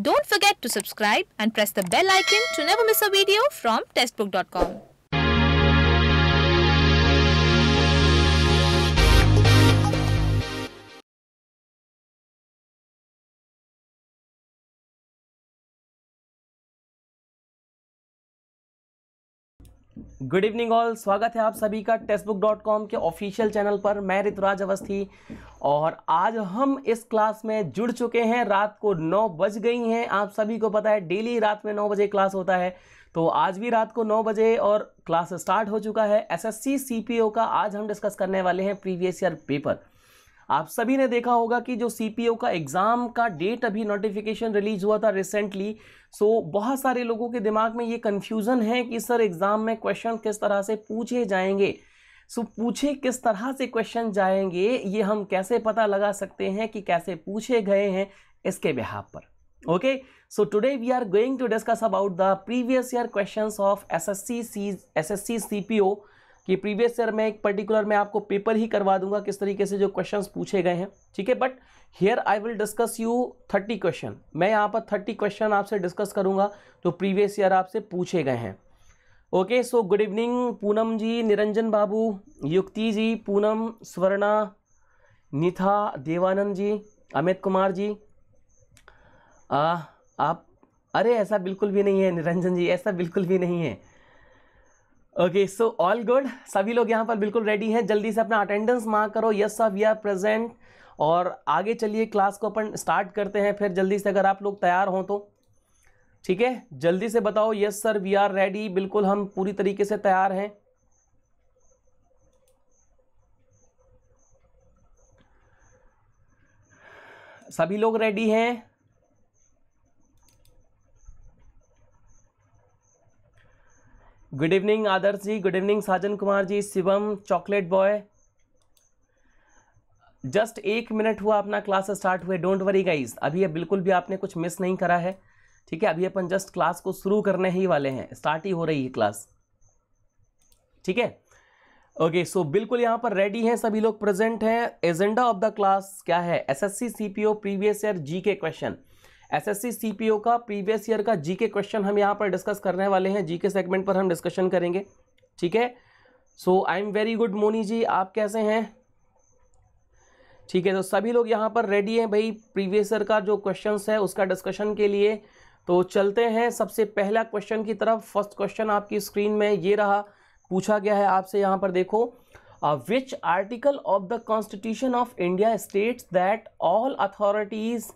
Don't forget to subscribe and press the bell icon to never miss a video from testbook.com. Good evening all स्वागत है आप सभी का Testbook dot com के official channel पर मैं ऋतुराज अवस्थी और आज हम इस क्लास में जुड़ चुके हैं रात को नौ बज गई हैं आप सभी को पता है डेली रात में नौ बजे क्लास होता है तो आज भी रात को नौ बजे और क्लास स्टार्ट हो चुका है एसएससी सीपीओ का आज हम डिस्कस करने वाले हैं प्रीवियस ईयर पेपर आप सभी ने देखा होगा कि जो सीपीओ का एग्ज़ाम का डेट अभी नोटिफिकेशन रिलीज हुआ था रिसेंटली सो so, बहुत सारे लोगों के दिमाग में ये कन्फ्यूज़न है कि सर एग्ज़ाम में क्वेश्चन किस तरह से पूछे जाएंगे सो so, पूछे किस तरह से क्वेश्चन जाएंगे ये हम कैसे पता लगा सकते हैं कि कैसे पूछे गए हैं इसके बिहाब पर okay so today we are going to discuss about the previous year questions of SSC P CPO कि प्रीवियस ईयर में एक पर्टिकुलर मैं आपको पेपर ही करवा दूंगा किस तरीके से जो क्वेश्चंस पूछे गए हैं ठीक है but here I will discuss you thirty question मैं यहाँ पर थर्टी क्वेश्चन आपसे डिस्कस करूँगा जो प्रीवियस ईयर आपसे पूछे गए हैं okay so good evening Poonam ji Niranjan Babu Yukti ji Poonam Swarna निथा Devanand जी अमित कुमार जी आ, आप अरे ऐसा बिल्कुल भी नहीं है निरंजन जी ऐसा बिल्कुल भी नहीं है ओके सो ऑल गुड सभी लोग यहाँ पर बिल्कुल रेडी हैं जल्दी से अपना अटेंडेंस मार्क करो yes sir we are present और आगे चलिए क्लास को अपन स्टार्ट करते हैं फिर जल्दी से अगर आप लोग तैयार हों तो ठीक है जल्दी से बताओ yes sir we are ready बिल्कुल हम पूरी तरीके से तैयार हैं सभी लोग रेडी हैं good evening Adarsh ji good evening Sajan Kumar ji Shivam chocolate boy just एक मिनट हुआ अपना क्लास स्टार्ट हुए डोंट वरी गाइज अभी बिल्कुल भी आपने कुछ मिस नहीं करा है ठीक है अभी अपन जस्ट क्लास को शुरू करने ही वाले हैं स्टार्ट ही हो रही है क्लास ठीक है ओके सो बिल्कुल यहाँ पर रेडी हैं सभी लोग प्रेजेंट हैं एजेंडा ऑफ द क्लास क्या है SSC CPO previous year G K question SSC CPO का प्रीवियस ईयर का जीके क्वेश्चन हम यहाँ पर डिस्कस करने वाले हैं जीके सेगमेंट पर हम डिस्कशन करेंगे ठीक है so I am very good Moni ji आप कैसे हैं ठीक है तो सभी लोग यहाँ पर रेडी हैं भाई प्रीवियस ईयर का जो क्वेश्चन है उसका डिस्कशन के लिए तो चलते हैं सबसे पहला क्वेश्चन की तरफ फर्स्ट क्वेश्चन आपकी स्क्रीन में ये रहा पूछा गया है आपसे यहाँ पर देखो which article of the constitution of India states that all authorities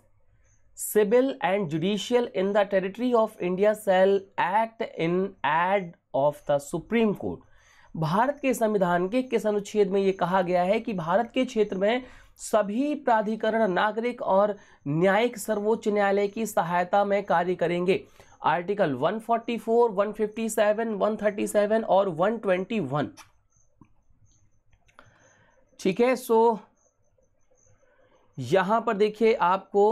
civil and judicial in the territory of India shall act in aid of the Supreme Court Bharat के संविधान के किस अनुच्छेद में ये कहा गया है कि भारत के क्षेत्र में सभी प्राधिकरण नागरिक और न्यायिक सर्वोच्च न्यायालय की सहायता में कार्य करेंगे आर्टिकल 144, 157, 137 और 121 ठीक है सो यहां पर देखिए आपको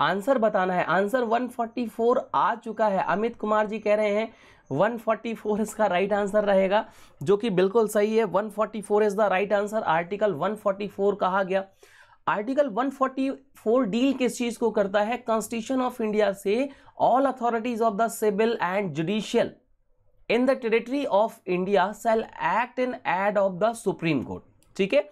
आंसर बताना है आंसर 144 आ चुका है अमित कुमार जी कह रहे हैं 144 इसका राइट आंसर रहेगा जो कि बिल्कुल सही है 144 forty is the right answer article 144 कहा गया आर्टिकल 144 डील किस चीज को करता है कॉन्स्टिट्यूशन ऑफ इंडिया से all authorities of the civil and judicial in the territory of India shall act in aid of the Supreme Court ठीक है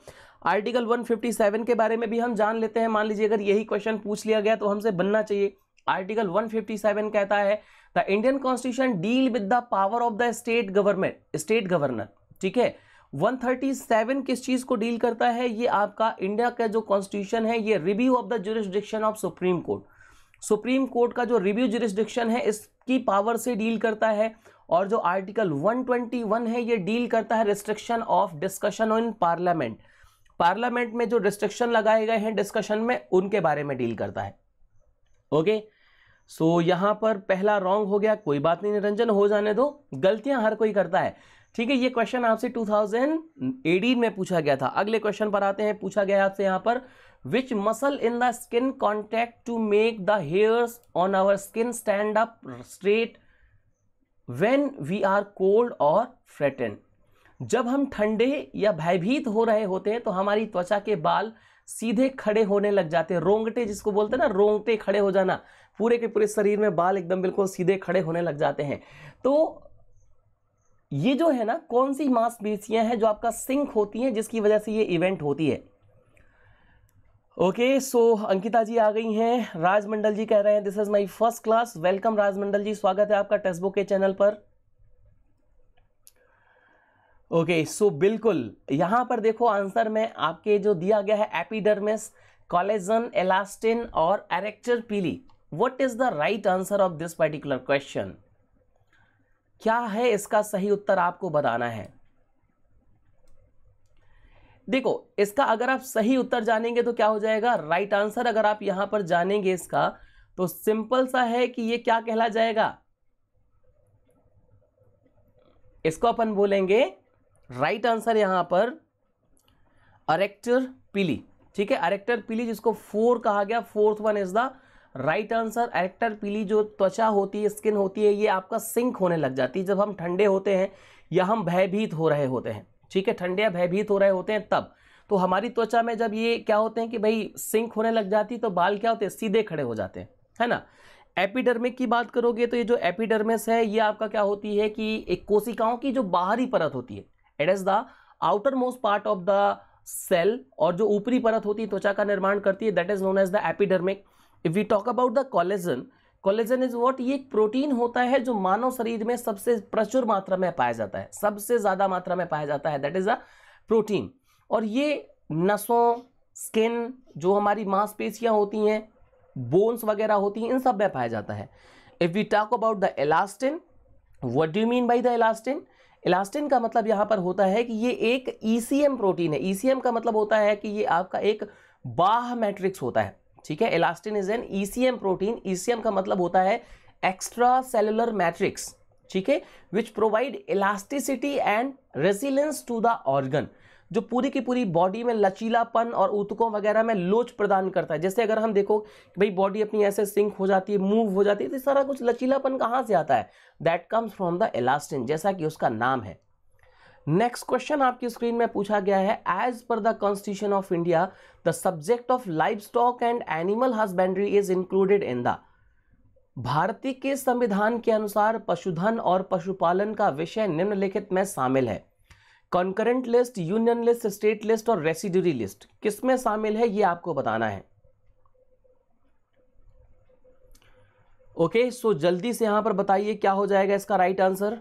आर्टिकल 157 के बारे में भी हम जान लेते हैं मान लीजिए अगर यही क्वेश्चन पूछ लिया गया तो हमसे बनना चाहिए आर्टिकल 157 कहता है the Indian constitution deal with the power of the state government state governor ठीक है 137 किस चीज को डील करता है ये आपका इंडिया का जो कॉन्स्टिट्यूशन है ये review of the jurisdiction of Supreme Court Supreme Court का जो रिव्यू जुरिस्डिक्शन है इसकी पावर से डील करता है और जो आर्टिकल 121 है ये डील करता है restriction of discussion in parliament parliament में जो रिस्ट्रिक्शन लगाए गए हैं डिस्कशन में उनके बारे में डील करता है ओके सो यहां पर पहला रॉन्ग हो गया कोई बात नहीं निरंजन हो जाने दो गलतियां हर कोई करता है ठीक है ये क्वेश्चन आपसे 2018 में पूछा गया था अगले क्वेश्चन पर आते हैं पूछा गया आपसे यहां पर which muscle in the skin contact to make the hairs on our skin stand up straight when we are cold और फ्रेटन जब हम ठंडे या भयभीत हो रहे होते हैं तो हमारी त्वचा के बाल सीधे खड़े होने लग जाते हैं रोंगटे जिसको बोलते हैं ना रोंगटे खड़े हो जाना पूरे के पूरे शरीर में बाल एकदम बिल्कुल सीधे खड़े होने लग जाते हैं तो ये जो है ना कौन सी मांसपेशियां हैं जो आपका सिंक होती हैं जिसकी वजह से ये इवेंट होती है ओके सो अंकिता जी आ गई हैं राजमंडल जी कह रहे हैं this is my first class welcome Rajmandal ji स्वागत है आपका टेस्टबुक के चैनल पर ओके okay, सो so बिल्कुल यहाँ पर देखो आंसर में आपके जो दिया गया है एपिडर्मिस कॉलेजन एलास्टिन और erector pili what is the right answer of this particular question क्या है इसका सही उत्तर आपको बताना है देखो इसका अगर आप सही उत्तर जानेंगे तो क्या हो जाएगा राइट right आंसर अगर आप यहां पर जानेंगे इसका तो सिंपल सा है कि ये क्या कहला जाएगा इसको अपन बोलेंगे राइट आंसर यहां पर अरेक्टर पीली ठीक है अरेक्टर पीली जिसको फोर कहा गया fourth one is the right answer erector pili जो त्वचा होती है स्किन होती है ये आपका सिंक होने लग जाती है जब हम ठंडे होते हैं या हम भयभीत हो रहे होते हैं ठीक है ठंडे या भयभीत हो रहे होते हैं तब तो हमारी त्वचा में जब ये क्या होते हैं कि भाई सिंक होने लग जाती तो बाल क्या होते हैं सीधे खड़े हो जाते हैं है ना एपिडर्मिक की बात करोगे तो ये जो एपिडर्मिस है ये आपका क्या होती है कि एक कोशिकाओं की जो बाहरी परत होती है it is the outermost part of the cell और जो ऊपरी परत होती है त्वचा का निर्माण करती है that is known as the epidermic if you talk about the collagen collagen is what ये एक प्रोटीन होता है जो मानव शरीर में सबसे प्रचुर मात्रा में पाया जाता है सबसे ज़्यादा मात्रा में पाया जाता है दैट इज़ अ प्रोटीन और ये नसों स्किन जो हमारी मांसपेशियाँ होती हैं बोन्स वगैरह होती हैं इन सब में पाया जाता है if we talk about the elastin what do mean by the elastin elastin का मतलब यहां पर होता है कि ये एक ईसीएम e प्रोटीन है ईसीएम e का मतलब होता है कि ये आपका एक बाह मैट्रिक्स होता है ठीक है elastin is an ECM protein ECM का मतलब होता है एक्स्ट्रा सेलुलर मैट्रिक्स ठीक है which provide elasticity and resilience to the organ जो पूरी की पूरी बॉडी में लचीलापन और ऊतकों वगैरह में लोच प्रदान करता है जैसे अगर हम देखो भाई बॉडी अपनी ऐसे सिंक हो जाती है मूव हो जाती है तो सारा कुछ लचीलापन कहाँ से आता है that comes from the elastin जैसा कि उसका नाम है नेक्स्ट क्वेश्चन आपकी स्क्रीन में पूछा गया है as per the constitution of India the subject of livestock and animal husbandry is included in the भारतीय के संविधान के अनुसार पशुधन और पशुपालन का विषय निम्नलिखित में शामिल है concurrent list union list state list और रेसिड्यूरी लिस्ट किसमें शामिल है ये आपको बताना है ओके सो जल्दी से यहां पर बताइए क्या हो जाएगा इसका right answer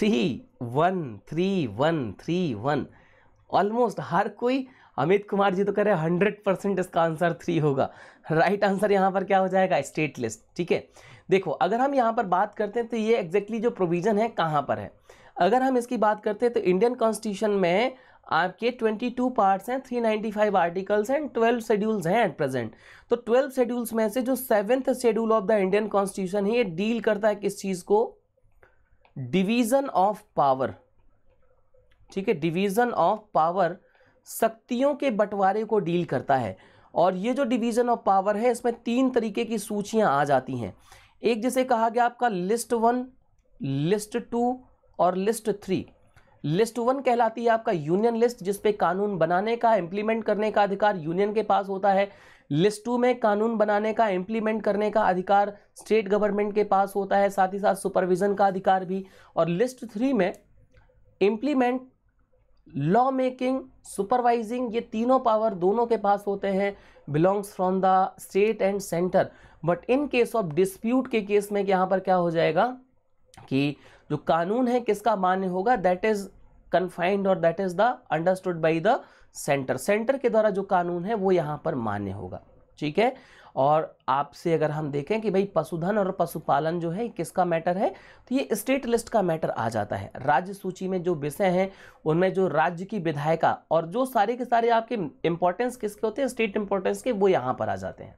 three one three one three one almost हर कोई अमित कुमार जी तो कह रहे हैं हंड्रेड परसेंट इसका आंसर थ्री होगा राइट आंसर यहाँ पर क्या हो जाएगा स्टेट लिस्ट ठीक है देखो अगर हम यहाँ पर बात करते हैं तो ये एग्जैक्टली exactly जो प्रोविज़न है कहाँ पर है अगर हम इसकी बात करते हैं तो इंडियन कॉन्स्टिट्यूशन में आपके 22 पार्ट्स हैं 395 आर्टिकल्स हैं 12 शेड्यूल्स हैं एट प्रेजेंट तो 12 शेड्यूल्स में से जो seventh schedule of the Indian constitution है ये डील करता है किस चीज़ को डिवीज़न ऑफ पावर ठीक है डिवीज़न ऑफ पावर शक्तियों के बंटवारे को डील करता है और ये जो डिवीज़न ऑफ पावर है इसमें तीन तरीके की सूचियां आ जाती हैं एक जैसे कहा गया आपका लिस्ट वन लिस्ट टू और लिस्ट थ्री लिस्ट वन कहलाती है आपका यूनियन लिस्ट जिसपे कानून बनाने का इंप्लीमेंट करने का अधिकार यूनियन के पास होता है लिस्ट टू में कानून बनाने का इम्प्लीमेंट करने का अधिकार स्टेट गवर्नमेंट के पास होता है साथ ही साथ सुपरविजन का अधिकार भी और लिस्ट थ्री में इम्प्लीमेंट लॉ मेकिंग सुपरवाइजिंग ये तीनों पावर दोनों के पास होते हैं belongs from the state and centre but in case of dispute के केस में यहाँ पर क्या हो जाएगा कि जो कानून है किसका मान्य होगा दैट इज कन्फाइंड और that is the understood by the centre centre के द्वारा जो कानून है वो यहाँ पर मान्य होगा ठीक है और आपसे अगर हम देखें कि भाई पशुधन और पशुपालन जो है किसका मैटर है तो ये स्टेट लिस्ट का मैटर आ जाता है राज्य सूची में जो विषय हैं उनमें जो राज्य की विधायिका और जो सारे के सारे आपके इंपॉर्टेंस किसके होते हैं स्टेट इंपॉर्टेंस के वो यहाँ पर आ जाते हैं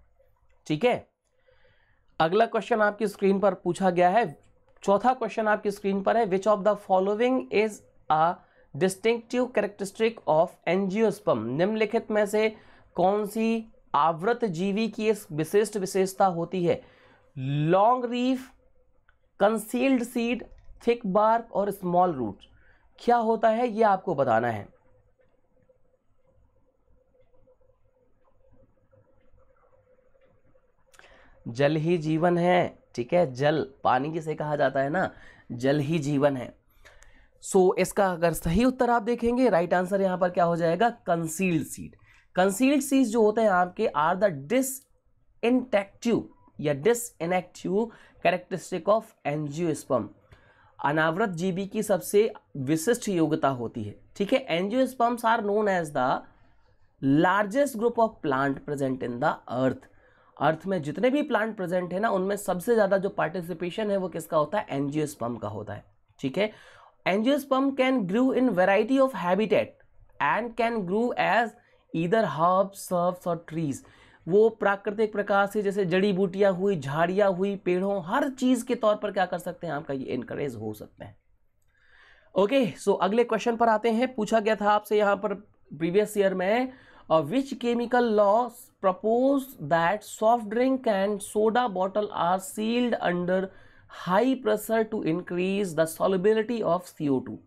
ठीक है अगला क्वेश्चन आपकी स्क्रीन पर पूछा गया है चौथा क्वेश्चन आपकी स्क्रीन पर है which of the following is a distinctive characteristic of angiosperm निम्नलिखित में से कौन सी आवृत जीवी की एक विशिष्ट विशेषता होती है long leaf concealed seed thick bark और स्मॉल रूट क्या होता है यह आपको बताना है जल ही जीवन है ठीक है जल पानी किसे कहा जाता है ना जल ही जीवन है सो इसका अगर सही उत्तर आप देखेंगे राइट आंसर यहां पर क्या हो जाएगा कंसील्ड सीड कंसील्ड सीड जो होते हैं आपके आर द डिस इनटेक्टिव या distinctive characteristic of angiosperm अनावृत जीबी की सबसे विशिष्ट योग्यता होती है ठीक है angiosperms are known as the largest group of plant present in the earth earth में जितने भी प्लांट प्रेजेंट है ना उनमें सबसे ज़्यादा जो पार्टिसिपेशन है वो किसका होता है एनजियोस्पम का होता है ठीक है angiosperm can grow in variety of habitat and can grow as either herbs shrubs और ट्रीज वो प्राकृतिक प्रकार से जैसे जड़ी बूटियां हुई झाड़ियां हुई पेड़ों हर चीज के तौर पर क्या कर सकते हैं आपका ये इनकरेज हो सकते हैं ओके okay, सो so अगले क्वेश्चन पर आते हैं पूछा गया था आपसे यहाँ पर प्रीवियस ईयर में which chemical law propose that soft drink and soda bottle are sealed under high pressure to increase the solubility of CO2 two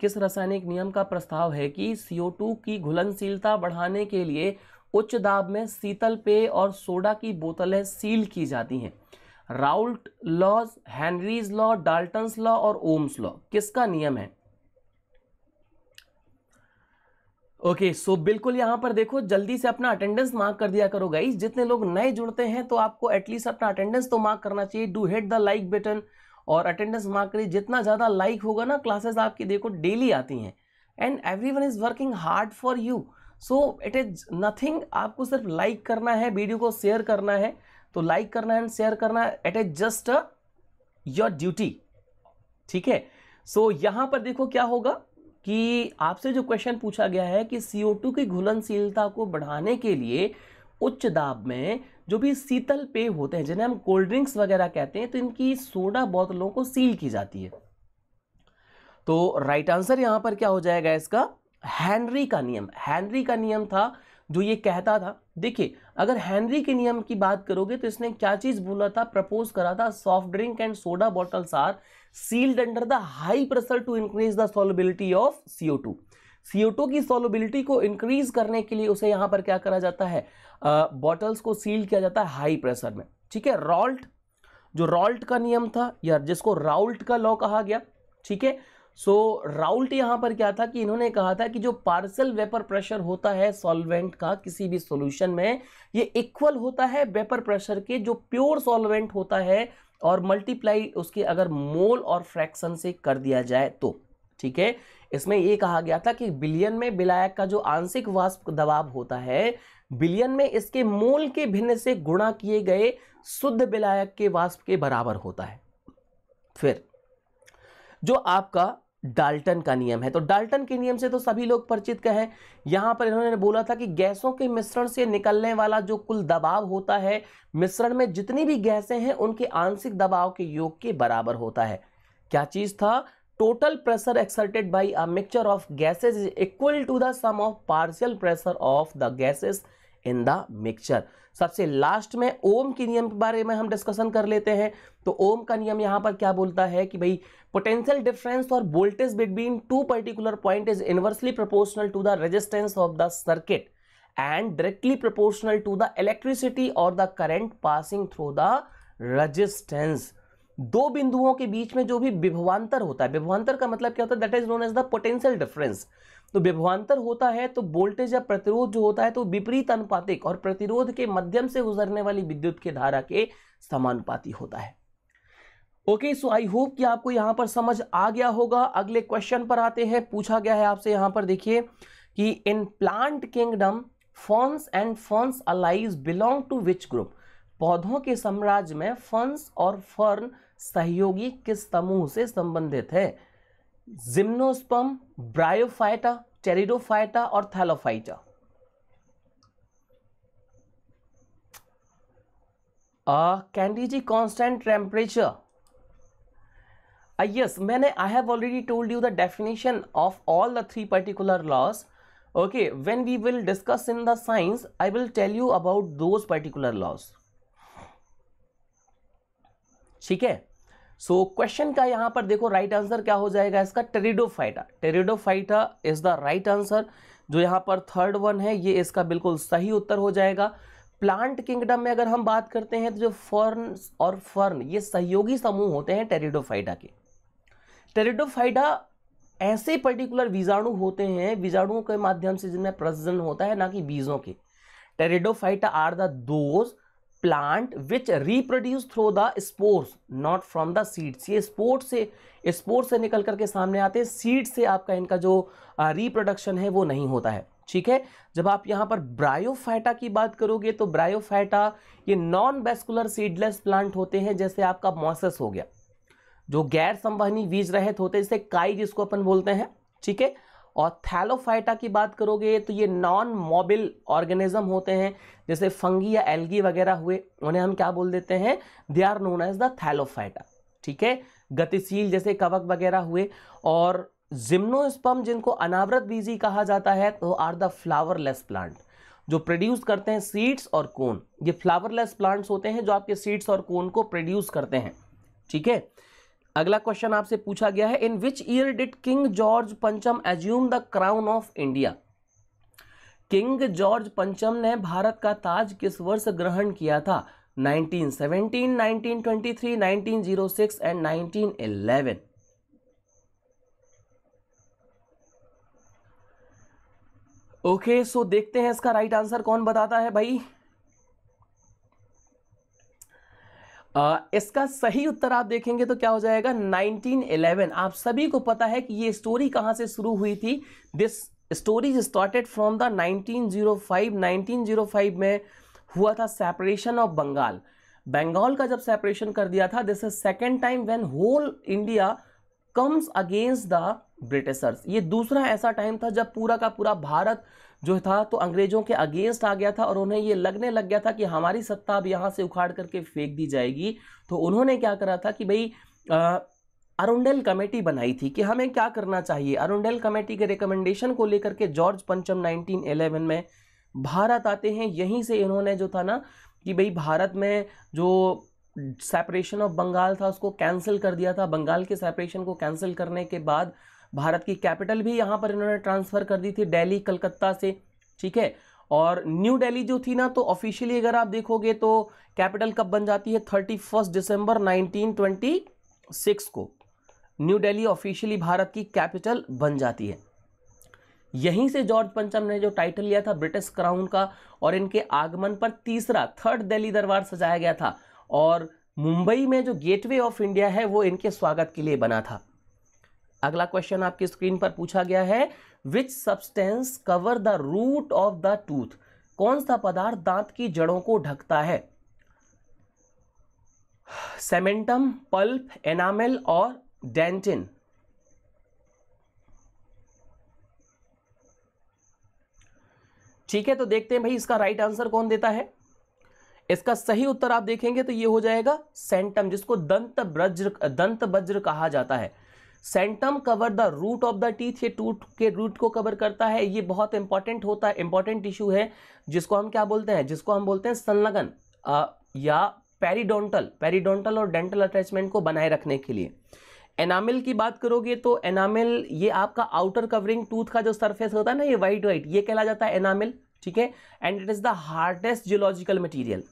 किस रासायनिक नियम का प्रस्ताव है कि टू की घुलनशीलता बढ़ाने के लिए उच्च दाब में शीतल पेय और सोडा की बोतलें सील की जाती हैं Raoult's law Henry's law Dalton's law और ओम्स लॉ किसका नियम है ओके okay, सो so बिल्कुल यहाँ पर देखो जल्दी से अपना अटेंडेंस मार्क कर दिया करो गाइज जितने लोग नए जुड़ते हैं तो आपको एटलीस्ट अपना अटेंडेंस तो मार्क करना चाहिए do hit the like button और अटेंडेंस मार्क करिए जितना ज़्यादा लाइक होगा ना क्लासेस आपकी देखो डेली आती हैं and everyone is working hard for you so it is nothing आपको सिर्फ लाइक like करना है वीडियो को शेयर करना है तो लाइक like करना एंड शेयर करना it is just your duty ठीक है सो so, यहाँ पर देखो क्या होगा कि आपसे जो क्वेश्चन पूछा गया है कि CO2 की घुलनशीलता को बढ़ाने के लिए उच्च दाब में जो भी शीतल पेय होते हैं जिन्हें हम कोल्ड ड्रिंक्स वगैरह कहते हैं तो इनकी सोडा बोतलों को सील की जाती है तो राइट आंसर यहां पर क्या हो जाएगा इसका हैनरी का नियम हैनरी का नियम था जो ये कहता था देखिए अगर हैनरी के नियम की बात करोगे तो इसने क्या चीज़ बोला था प्रपोज करा था soft drink and soda bottles are sealed under the high pressure to increase the solubility of CO two two की सॉलिबिलिटी को इंक्रीज करने के लिए उसे यहां पर क्या करा जाता है बॉटल्स को सील किया जाता है हाई प्रेशर में ठीक है रॉल्ट जो रॉल्ट का नियम था या जिसको राउल्ट का लॉ कहा गया ठीक है सो so, राउल्ट यहाँ पर क्या था कि इन्होंने कहा था कि जो पार्सल वेपर प्रेशर होता है सॉल्वेंट का किसी भी सॉल्यूशन में ये इक्वल होता है वेपर प्रेशर के जो प्योर सॉल्वेंट होता है और मल्टीप्लाई उसके अगर मोल और फ्रैक्शन से कर दिया जाए तो ठीक है इसमें ये कहा गया था कि बिलियन में बिलायक का जो आंशिक वाष्प दबाव होता है बिलियन में इसके मोल के भिन्न से गुणा किए गए शुद्ध बिलायक के वाष्प के बराबर होता है फिर जो आपका डाल्टन का नियम है तो डाल्टन के नियम से तो सभी लोग परिचित कहें यहां यहाँ पर इन्होंने बोला था कि गैसों के मिश्रण से निकलने वाला जो कुल दबाव होता है मिश्रण में जितनी भी गैसें हैं उनके आंशिक दबाव के योग के बराबर होता है क्या चीज़ था total pressure exerted by a mixture of gases is equal to the sum of partial pressure of the gases in the mixture सबसे लास्ट में ओम के नियम के बारे में हम डिस्कशन कर लेते हैं तो ओम का नियम यहाँ पर क्या बोलता है कि भाई पोटेंशियल डिफरेंस और voltage between two particular point is inversely proportional to the resistance of the circuit and directly proportional to the electricity और the current passing through the resistance दो बिंदुओं के बीच में जो भी विभवान्तर होता है विभवान्तर का मतलब क्या होता है that is known as the potential difference तो व्यवहांतर होता है तो वोल्टेज या प्रतिरोध जो होता है तो विपरीत अनुपातिक और प्रतिरोध के माध्यम से गुजरने वाली विद्युत के धारा के समानुपाती होता है ओके सो आई होप कि आपको यहां पर समझ आ गया होगा अगले क्वेश्चन पर आते हैं पूछा गया है आपसे यहां पर देखिए कि in plant kingdom ferns and ferns allies belong to which group पौधों के साम्राज्य में फंस और फर्न सहयोगी किस समूह से संबंधित है जिम्नोस्पर्म ब्रायोफाइटा टेरिडोफाइटा और थैलोफाइटा कैंडीजी constant temperature yes i have already told you the definition of all the three particular laws okay when we will discuss in the science i will tell you about those particular laws ठीक सो so, question का यहाँ पर देखो right right answer क्या हो जाएगा इसका pteridophyta pteridophyta is the right answer जो यहाँ पर थर्ड वन है ये इसका बिल्कुल सही उत्तर हो जाएगा प्लांट किंगडम में अगर हम बात करते हैं तो जो फर्न और फर्न ये सहयोगी समूह होते हैं टेरिडोफाइटा के टेरिडोफाइटा ऐसे पर्टिकुलर बीजाणु होते हैं बीजाणुओं के माध्यम से जिनमें प्रजन होता है ना कि बीजों के pteridophyta are the those plant which reproduce through the spores not from the seeds ये स्पोर्ट से स्पोर्ट से निकल करके सामने आते हैं सीड से आपका इनका जो रिप्रोडक्शन है वो नहीं होता है ठीक है जब आप यहाँ पर ब्रायोफाइटा की बात करोगे तो ब्रायोफाइटा ये नॉन वेस्कुलर सीडलेस प्लांट होते हैं जैसे आपका मॉसस हो गया जो गैर संवहनी बीज रहित होते हैं जैसे काई जिसको अपन बोलते हैं ठीक है और थैलोफाइटा की बात करोगे तो ये नॉन मोबिल ऑर्गेनिज्म होते हैं जैसे फंगी या एल्गी वगैरह हुए उन्हें हम क्या बोल देते हैं they are known as the thallophyta ठीक है गतिशील जैसे कवक वगैरह हुए और जिम्नोस्पम जिनको अनावृत बीजी कहा जाता है तो आर द फ्लावरलेस प्लांट जो प्रोड्यूस करते हैं सीड्स और कोन ये फ्लावरलेस प्लांट्स होते हैं जो आपके सीड्स और कोन को प्रोड्यूस करते हैं ठीक है अगला क्वेश्चन आपसे पूछा गया है in which year did king George पंचम assume the crown of India king George पंचम ने भारत का ताज किस वर्ष ग्रहण किया था 1917, 1923, 1906 and 1911 okay okay, so so देखते हैं इसका राइट right आंसर कौन बताता है भाई आ, इसका सही उत्तर आप देखेंगे तो क्या हो जाएगा 1911 आप सभी को पता है कि ये स्टोरी कहाँ से शुरू हुई थी this story started from the 1905 1905 में हुआ था सेपरेशन ऑफ बंगाल बंगाल का जब सेपरेशन कर दिया था this is second time when whole India comes against the Britishers ये दूसरा ऐसा टाइम था जब पूरा का पूरा भारत जो था तो अंग्रेजों के अगेंस्ट आ गया था और उन्हें ये लगने लग गया था कि हमारी सत्ता अब यहाँ से उखाड़ करके फेंक दी जाएगी तो उन्होंने क्या करा था कि भाई अरुंडेल कमेटी बनाई थी कि हमें क्या करना चाहिए अरुंडेल कमेटी के रिकमेंडेशन को लेकर के जॉर्ज पंचम 1911 में भारत आते हैं यहीं से इन्होंने जो था ना कि भाई भारत में जो सेपरेशन ऑफ बंगाल था उसको कैंसिल कर दिया था बंगाल के सेपरेशन को कैंसिल करने के बाद भारत की कैपिटल भी यहाँ पर इन्होंने ट्रांसफ़र कर दी थी दिल्ली कलकत्ता से ठीक है और न्यू दिल्ली जो थी ना तो ऑफिशियली अगर आप देखोगे तो कैपिटल कब बन जाती है thirty first December nineteen twenty six को न्यू दिल्ली ऑफिशियली भारत की कैपिटल बन जाती है यहीं से जॉर्ज पंचम ने जो टाइटल लिया था ब्रिटिश क्राउन का और इनके आगमन पर तीसरा थर्ड दिल्ली दरबार सजाया गया था और मुंबई में जो गेटवे ऑफ इंडिया है वो इनके स्वागत के लिए बना था अगला क्वेश्चन आपकी स्क्रीन पर पूछा गया है which substance cover the root of the tooth कौन सा पदार्थ दांत की जड़ों को ढकता है सेमेंटम पल्प एनामेल और डेंटिन ठीक है तो देखते हैं भाई इसका राइट आंसर कौन देता है इसका सही उत्तर आप देखेंगे तो ये हो जाएगा सेंटम जिसको दंत ब्रज्र दंत बज्र कहा जाता है cementum cover the root of the teeth ये टूट के रूट को कवर करता है ये बहुत इंपॉर्टेंट होता है इंपॉर्टेंट इशू है जिसको हम क्या बोलते हैं जिसको हम बोलते हैं संलग्न या पेरीडोंटल पेरीडोंटल और डेंटल अटैचमेंट को बनाए रखने के लिए एनामिल की बात करोगे तो एनामिल ये आपका आउटर कवरिंग टूथ का जो सरफेस होता है ना ये वाइट वाइट ये कहला जाता है एनामिल ठीक है and it is the hardest geological material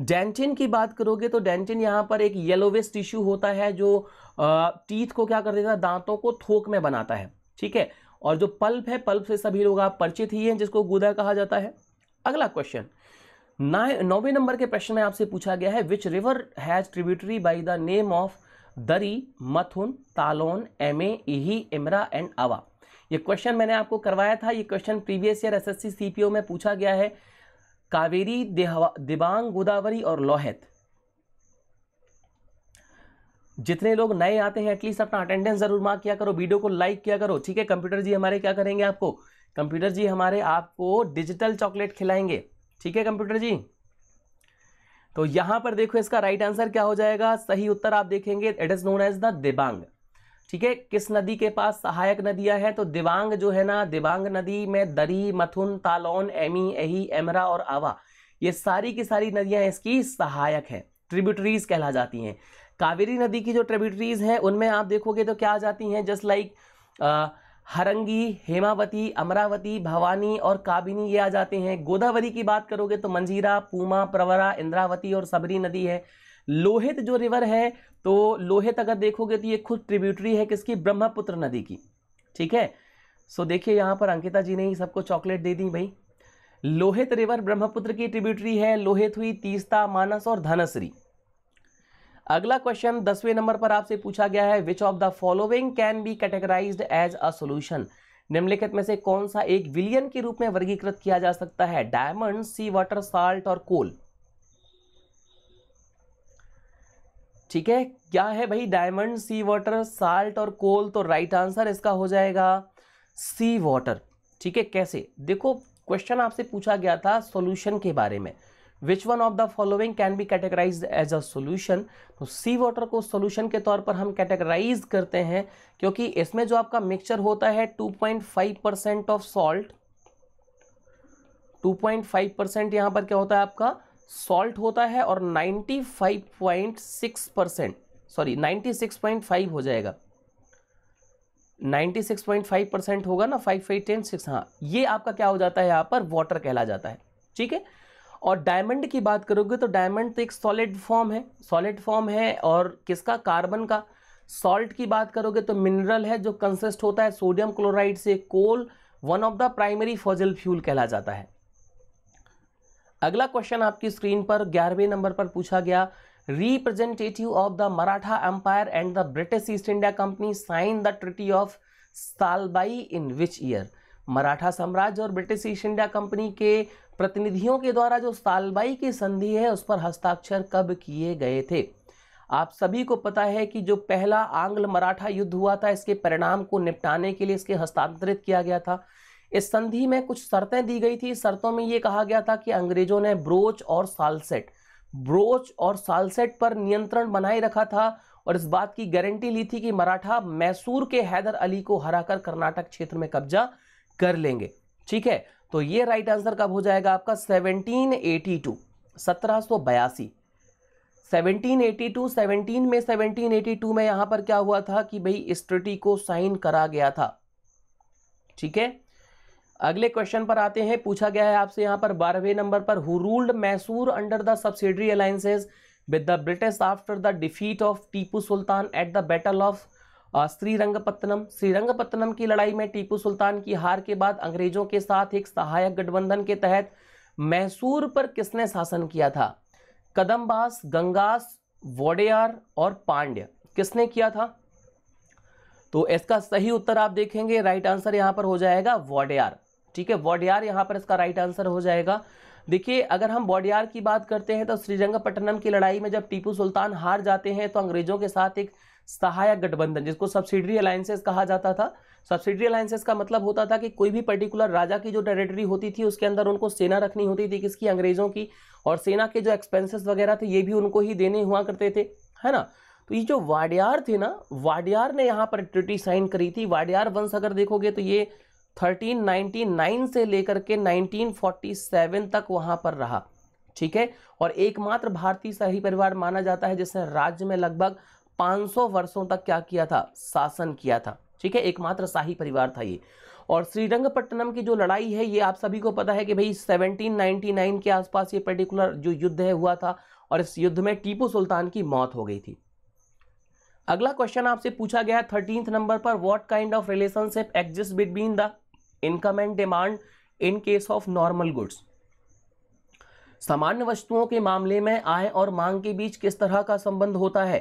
dentin की बात करोगे तो डेंटिन यहाँ पर एक येलोवेस टिश्यू होता है जो टीथ को क्या कर देता है दांतों को थोक में बनाता है ठीक है और जो पल्प है पल्प से सभी लोग आप परिचित ही हैं जिसको गुदा कहा जाता है अगला क्वेश्चन नौवे नंबर के प्रश्न में आपसे पूछा गया है which river has tributary by the name of Dri Mathun तालोन एमे इही इमरा एंड अवा ये क्वेश्चन मैंने आपको करवाया था ये question previous year SSC CPO में पूछा गया है कावेरी दिबांग गोदावरी और लोहित जितने लोग नए आते हैं एटलीस्ट अपना अटेंडेंस जरूर मार्क किया करो वीडियो को लाइक किया करो ठीक है कंप्यूटर जी हमारे क्या करेंगे आपको कंप्यूटर जी हमारे आपको डिजिटल चॉकलेट खिलाएंगे ठीक है कंप्यूटर जी तो यहां पर देखो इसका राइट आंसर क्या हो जाएगा सही उत्तर आप देखेंगे it is known as the Dibang ठीक है किस नदी के पास सहायक नदियां हैं तो दिबांग जो है ना दिबांग नदी में दरी मथुन तालौन एमी एही एमरा और आवा ये सारी की सारी नदियां इसकी सहायक हैं ट्रिब्यूटरीज कहला जाती हैं कावेरी नदी की जो ट्रिब्यूटरीज हैं उनमें आप देखोगे तो क्या आ जाती हैं जस्ट लाइक हरंगी हेमावती अमरावती भवानी और काबिनी ये आ जाते हैं गोदावरी की बात करोगे तो मंजीरा पूमा प्रवरा इंद्रावती और सबरी नदी है लोहित जो रिवर है तो लोहित अगर देखोगे तो ये खुद ट्रिब्यूटरी है किसकी ब्रह्मपुत्र नदी की ठीक है सो देखिए यहाँ पर अंकिता जी ने ही सबको चॉकलेट दे दी भाई लोहित रिवर ब्रह्मपुत्र की ट्रिब्यूटरी है लोहित हुई तीस्ता मानस और धनश्री अगला क्वेश्चन दसवें नंबर पर आपसे पूछा गया है which of the following can be categorise as a solution निम्नलिखित में से कौन सा एक विलियन के रूप में वर्गीकृत किया जा सकता है डायमंड सी वाटर साल्ट और कोल ठीक है क्या है भाई डायमंड सी वाटर साल्ट और कोल तो राइट आंसर इसका हो जाएगा सी वाटर ठीक है कैसे देखो क्वेश्चन आपसे पूछा गया था सॉल्यूशन के बारे में which one of the following can be categorise as a solution तो सी वाटर को सोल्यूशन के तौर पर हम कैटेगराइज करते हैं क्योंकि इसमें जो आपका मिक्सचर होता है 2.5 परसेंट ऑफ सॉल्ट 2.5 परसेंट यहां पर क्या होता है आपका सॉल्ट होता है और 95.6 परसेंट सॉरी 96.5 हो जाएगा 96.5 परसेंट होगा ना फाइव फाइव टेन सिक्स हाँ ये आपका क्या हो जाता है यहाँ पर वाटर कहला जाता है ठीक है और डायमंड की बात करोगे तो डायमंड तो एक सॉलिड फॉर्म है सॉलिड फॉर्म है और किसका कार्बन का सॉल्ट की बात करोगे तो मिनरल है जो कंसिस्ट होता है सोडियम क्लोराइड से coal one of the primary fossil fuel कहला जाता है अगला क्वेश्चन आपकी स्क्रीन पर ग्यारहवें नंबर पर पूछा गया representative of the Maratha empire and the British East India company sign the treaty of Salbai in which year Maratha साम्राज्य और ब्रिटिश ईस्ट इंडिया कंपनी के प्रतिनिधियों के द्वारा जो सालबाई की संधि है उस पर हस्ताक्षर कब किए गए थे आप सभी को पता है कि जो पहला आंग्ल मराठा युद्ध हुआ था इसके परिणाम को निपटाने के लिए इसके हस्तांतरित किया गया था इस संधि में कुछ शर्तें दी गई थी शर्तों में ये कहा गया था कि अंग्रेजों ने ब्रोच और सालसेट ब्रोच और सालसेट पर नियंत्रण बनाए रखा था और इस बात की गारंटी ली थी कि मराठा मैसूर के हैदर अली को हराकर कर्नाटक क्षेत्र में कब्जा कर लेंगे ठीक है तो ये राइट आंसर कब हो जाएगा आपका 1782 1782 1782 17 में 1782 में यहां पर क्या हुआ था कि भाई स्ट्रिटी को साइन करा गया था ठीक है अगले क्वेश्चन पर आते हैं पूछा गया है आपसे यहाँ पर बारहवें नंबर पर who ruled Mysore under the subsidiary alliances with the British after the defeat of Tipu Sultan at the battle of Srirangapatnam Srirangapatnam की लड़ाई में टीपू सुल्तान की हार के बाद अंग्रेजों के साथ एक सहायक गठबंधन के तहत मैसूर पर किसने शासन किया था कदमबास गंगास वोडेयर और पांड्य किसने किया था तो इसका सही उत्तर आप देखेंगे राइट आंसर यहां पर हो जाएगा वॉडेयर ठीक है वॉडियार यहाँ पर इसका राइट आंसर हो जाएगा देखिए अगर हम बॉडियार की बात करते हैं तो श्रीरंगपट्टनम की लड़ाई में जब टीपू सुल्तान हार जाते हैं तो अंग्रेजों के साथ एक सहायक गठबंधन जिसको सब्सिडरी अलायंसेस कहा जाता था सब्सिडरी अलायंसेस का मतलब होता था कि कोई भी पर्टिकुलर राजा की जो टेरिटरी होती थी उसके अंदर उनको सेना रखनी होती थी किसकी अंग्रेजों की और सेना के जो एक्सपेंसेस वगैरह थे ये भी उनको ही देने हुआ करते थे है ना तो ये जो वाडियार थे ना वाडियार ने यहाँ पर ट्रिटी साइन करी थी वाडियार वंश अगर देखोगे तो ये 1399 से लेकर के 1947 तक वहां पर रहा ठीक है और एकमात्र भारतीय शाही परिवार माना जाता है जिसने राज्य में लगभग 500 वर्षों तक क्या किया था शासन किया था ठीक है एकमात्र शाही परिवार था ये और श्रीरंगपट्टनम की जो लड़ाई है ये आप सभी को पता है कि भाई 1799 के आसपास ये पर्टिकुलर जो युद्ध है हुआ था और इस युद्ध में टीपू सुल्तान की मौत हो गई थी अगला क्वेश्चन आपसे पूछा गया है थर्टींथ नंबर पर what kind of relationship exist between the income and demand in case of normal goods सामान्य वस्तुओं के मामले में आय और मांग के बीच किस तरह का संबंध होता है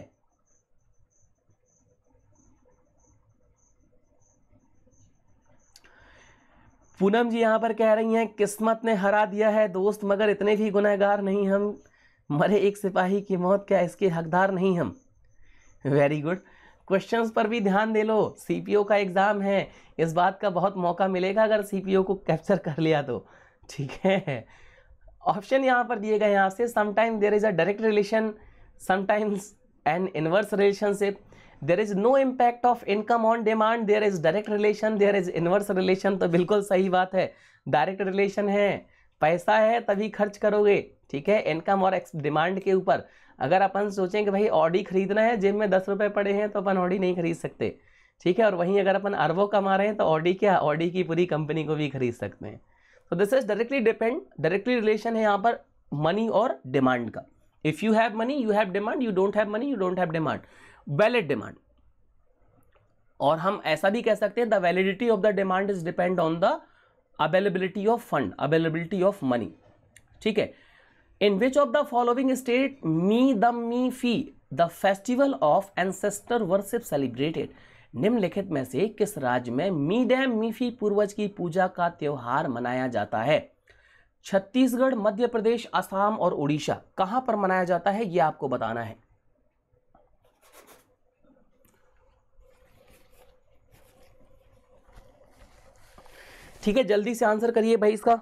पूनम जी यहां पर कह रही हैं किस्मत ने हरा दिया है दोस्त मगर इतने भी गुनाहगार नहीं हम मरे एक सिपाही की मौत क्या इसके हकदार नहीं हम वेरी गुड क्वेश्चंस पर भी ध्यान दे लो सीपीओ का एग्ज़ाम है इस बात का बहुत मौका मिलेगा अगर सीपीओ को कैप्चर कर लिया तो ठीक है ऑप्शन यहाँ पर दिए गए हैं आपसे sometime there is a direct relation sometimes and inverse relationship there is no impact of income on demand there is direct relation there is inverse relation तो बिल्कुल सही बात है डायरेक्ट रिलेशन है पैसा है तभी खर्च करोगे ठीक है इनकम और डिमांड के ऊपर अगर अपन सोचें कि भाई ऑडी खरीदना है जिनमें में दस रुपये पड़े हैं तो अपन ऑडी नहीं खरीद सकते ठीक है और वहीं अगर अपन अरबों कमा रहे हैं तो ऑडी क्या ऑडी की पूरी कंपनी को भी खरीद सकते हैं तो this is directly depend directly relation है यहाँ पर मनी और डिमांड का if you have money you have demand you don't have money you don't have demand valid demand और हम ऐसा भी कह सकते हैं the validity of the demand is depend on the availability of fund availability of money ठीक है in which of the following state Me the Me Phi the festival of ancestor worship celebrated निम्नलिखित में से किस राज्य में मी डैम मीफी पूर्वज की पूजा का त्यौहार मनाया जाता है छत्तीसगढ़ मध्य प्रदेश असम और उड़ीसा कहां पर मनाया जाता है यह आपको बताना है ठीक है जल्दी से आंसर करिए भाई इसका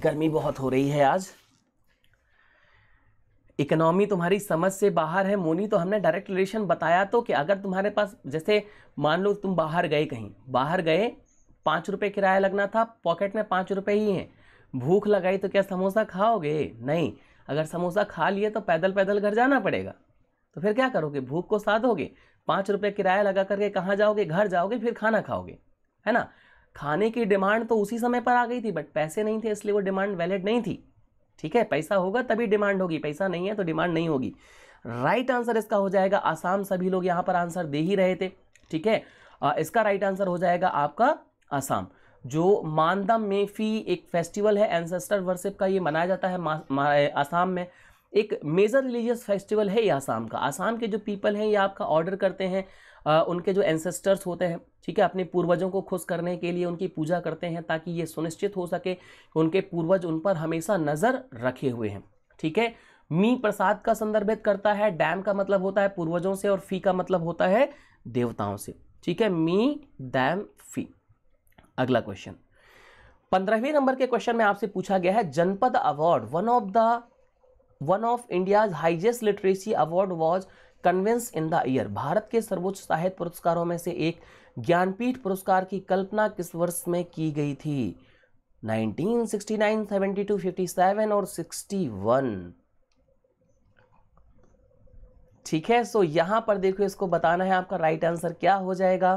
गर्मी बहुत हो रही है आज इकोनॉमी तुम्हारी समझ से बाहर है मोनी तो हमने डायरेक्ट रिलेशन बताया तो कि अगर तुम्हारे पास जैसे मान लो तुम बाहर गए कहीं बाहर गए पाँच रुपये किराया लगना था पॉकेट में पाँच रुपये ही हैं भूख लगाई तो क्या समोसा खाओगे नहीं अगर समोसा खा लिए तो पैदल पैदल घर जाना पड़ेगा तो फिर क्या करोगे भूख को साधोगे पाँच रुपये किराया लगा करके कहाँ जाओगे घर जाओगे फिर खाना खाओगे है ना खाने की डिमांड तो उसी समय पर आ गई थी बट पैसे नहीं थे इसलिए वो डिमांड वैलिड नहीं थी ठीक है पैसा होगा तभी डिमांड होगी पैसा नहीं है तो डिमांड नहीं होगी राइट आंसर इसका हो जाएगा आसाम सभी लोग यहाँ पर आंसर दे ही रहे थे ठीक है इसका राइट आंसर हो जाएगा आपका आसाम जो मानदा मेफी एक फेस्टिवल है एंसेस्टर वर्शिप का ये मनाया जाता है आसाम में एक मेजर रिलीजियस फेस्टिवल है ये आसाम का आसाम के जो पीपल हैं ये आपका ऑर्डर करते हैं उनके जो एंसेस्टर्स होते हैं ठीक है अपने पूर्वजों को खुश करने के लिए उनकी पूजा करते हैं ताकि ये सुनिश्चित हो सके उनके पूर्वज उन पर हमेशा नज़र रखे हुए हैं ठीक है मी प्रसाद का संदर्भित करता है डैम का मतलब होता है पूर्वजों से और फी का मतलब होता है देवताओं से ठीक है मी डैम फी अगला क्वेश्चन पंद्रहवें नंबर के क्वेश्चन में आपसे पूछा गया है Jnanpith award one of the one of India's highest literacy award was कन्वेंस इन द ईयर भारत के सर्वोच्च साहित्य पुरस्कारों में से एक ज्ञानपीठ पुरस्कार की कल्पना किस वर्ष में की गई थी 1969, 72, 57 और 61 ठीक है सो यहां पर देखो इसको बताना है आपका राइट आंसर क्या हो जाएगा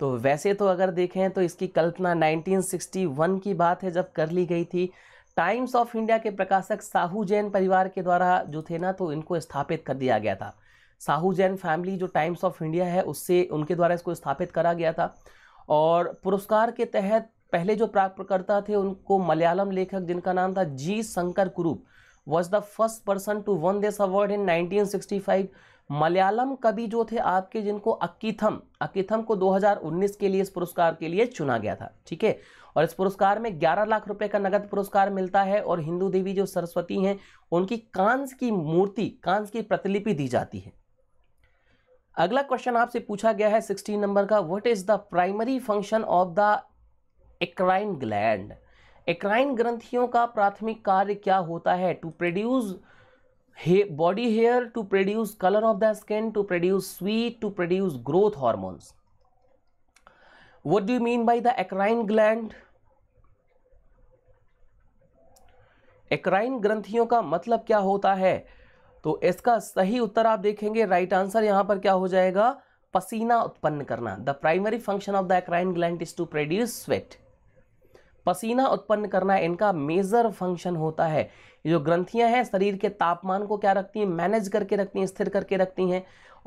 तो वैसे तो अगर देखें तो इसकी कल्पना 1961 की बात है जब कर ली गई थी टाइम्स ऑफ इंडिया के प्रकाशक साहू जैन परिवार के द्वारा जो थे ना तो इनको स्थापित कर दिया गया था साहू जैन फैमिली जो टाइम्स ऑफ इंडिया है उससे उनके द्वारा इसको स्थापित करा गया था और पुरस्कार के तहत पहले जो प्राप्तकर्ता थे उनको मलयालम लेखक जिनका नाम था G Shankar Kurup was the first person to won this award in 1965 Malayalam कवि जो थे आपके जिनको अक्कीथम अकीथम को 2019 के लिए इस पुरस्कार के लिए चुना गया था ठीक है और इस पुरस्कार में 11 लाख रुपए का नगद पुरस्कार मिलता है और हिंदू देवी जो सरस्वती हैं उनकी कांस की मूर्ति कांस की प्रतिलिपि दी जाती है अगला क्वेश्चन आपसे पूछा गया है सिक्सटीन नंबर का what is the primary function of the eccrine gland eccrine ग्रंथियों का प्राथमिक कार्य क्या होता है to produce body hair to produce colour of the skin to produce sweet to produce growth hormones what do mean by the eccrine gland eccrine ग्रंथियों का मतलब क्या होता है तो इसका सही उत्तर आप देखेंगे राइट आंसर यहाँ पर क्या हो जाएगा पसीना उत्पन्न करना the primary function of the eccrine gland is to produce sweat पसीना उत्पन्न करना इनका मेजर फंक्शन होता है जो ग्रंथियां हैं शरीर के तापमान को क्या रखती हैं मैनेज करके रखती हैं स्थिर करके रखती हैं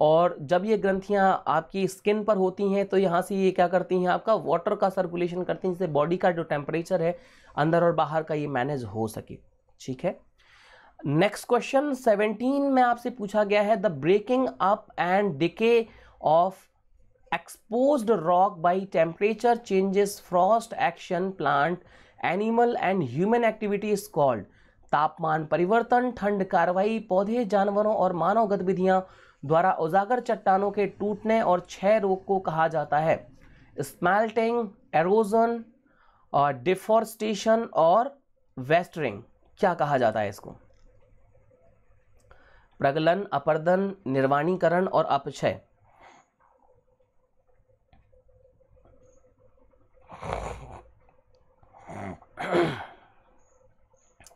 और जब ये ग्रंथियां आपकी स्किन पर होती हैं तो यहाँ से ये क्या करती हैं आपका वाटर का सर्कुलेशन करती हैं जिससे बॉडी का जो टेम्परेचर है अंदर और बाहर का ये मैनेज हो सके ठीक है नेक्स्ट क्वेश्चन 17 में आपसे पूछा गया है the breaking up and decay of expose rock by temperature changes frost action plant animal and human activity is called तापमान परिवर्तन ठंड कार्रवाई पौधे जानवरों और मानव गतिविधियां द्वारा उजागर चट्टानों के टूटने और छह रोग को कहा जाता है स्मेल्टिंग एरोजन डिफॉरस्टेशन और वेस्टरिंग क्या कहा जाता है इसको प्रगलन अपर्दन निर्वाणीकरण और अपक्षय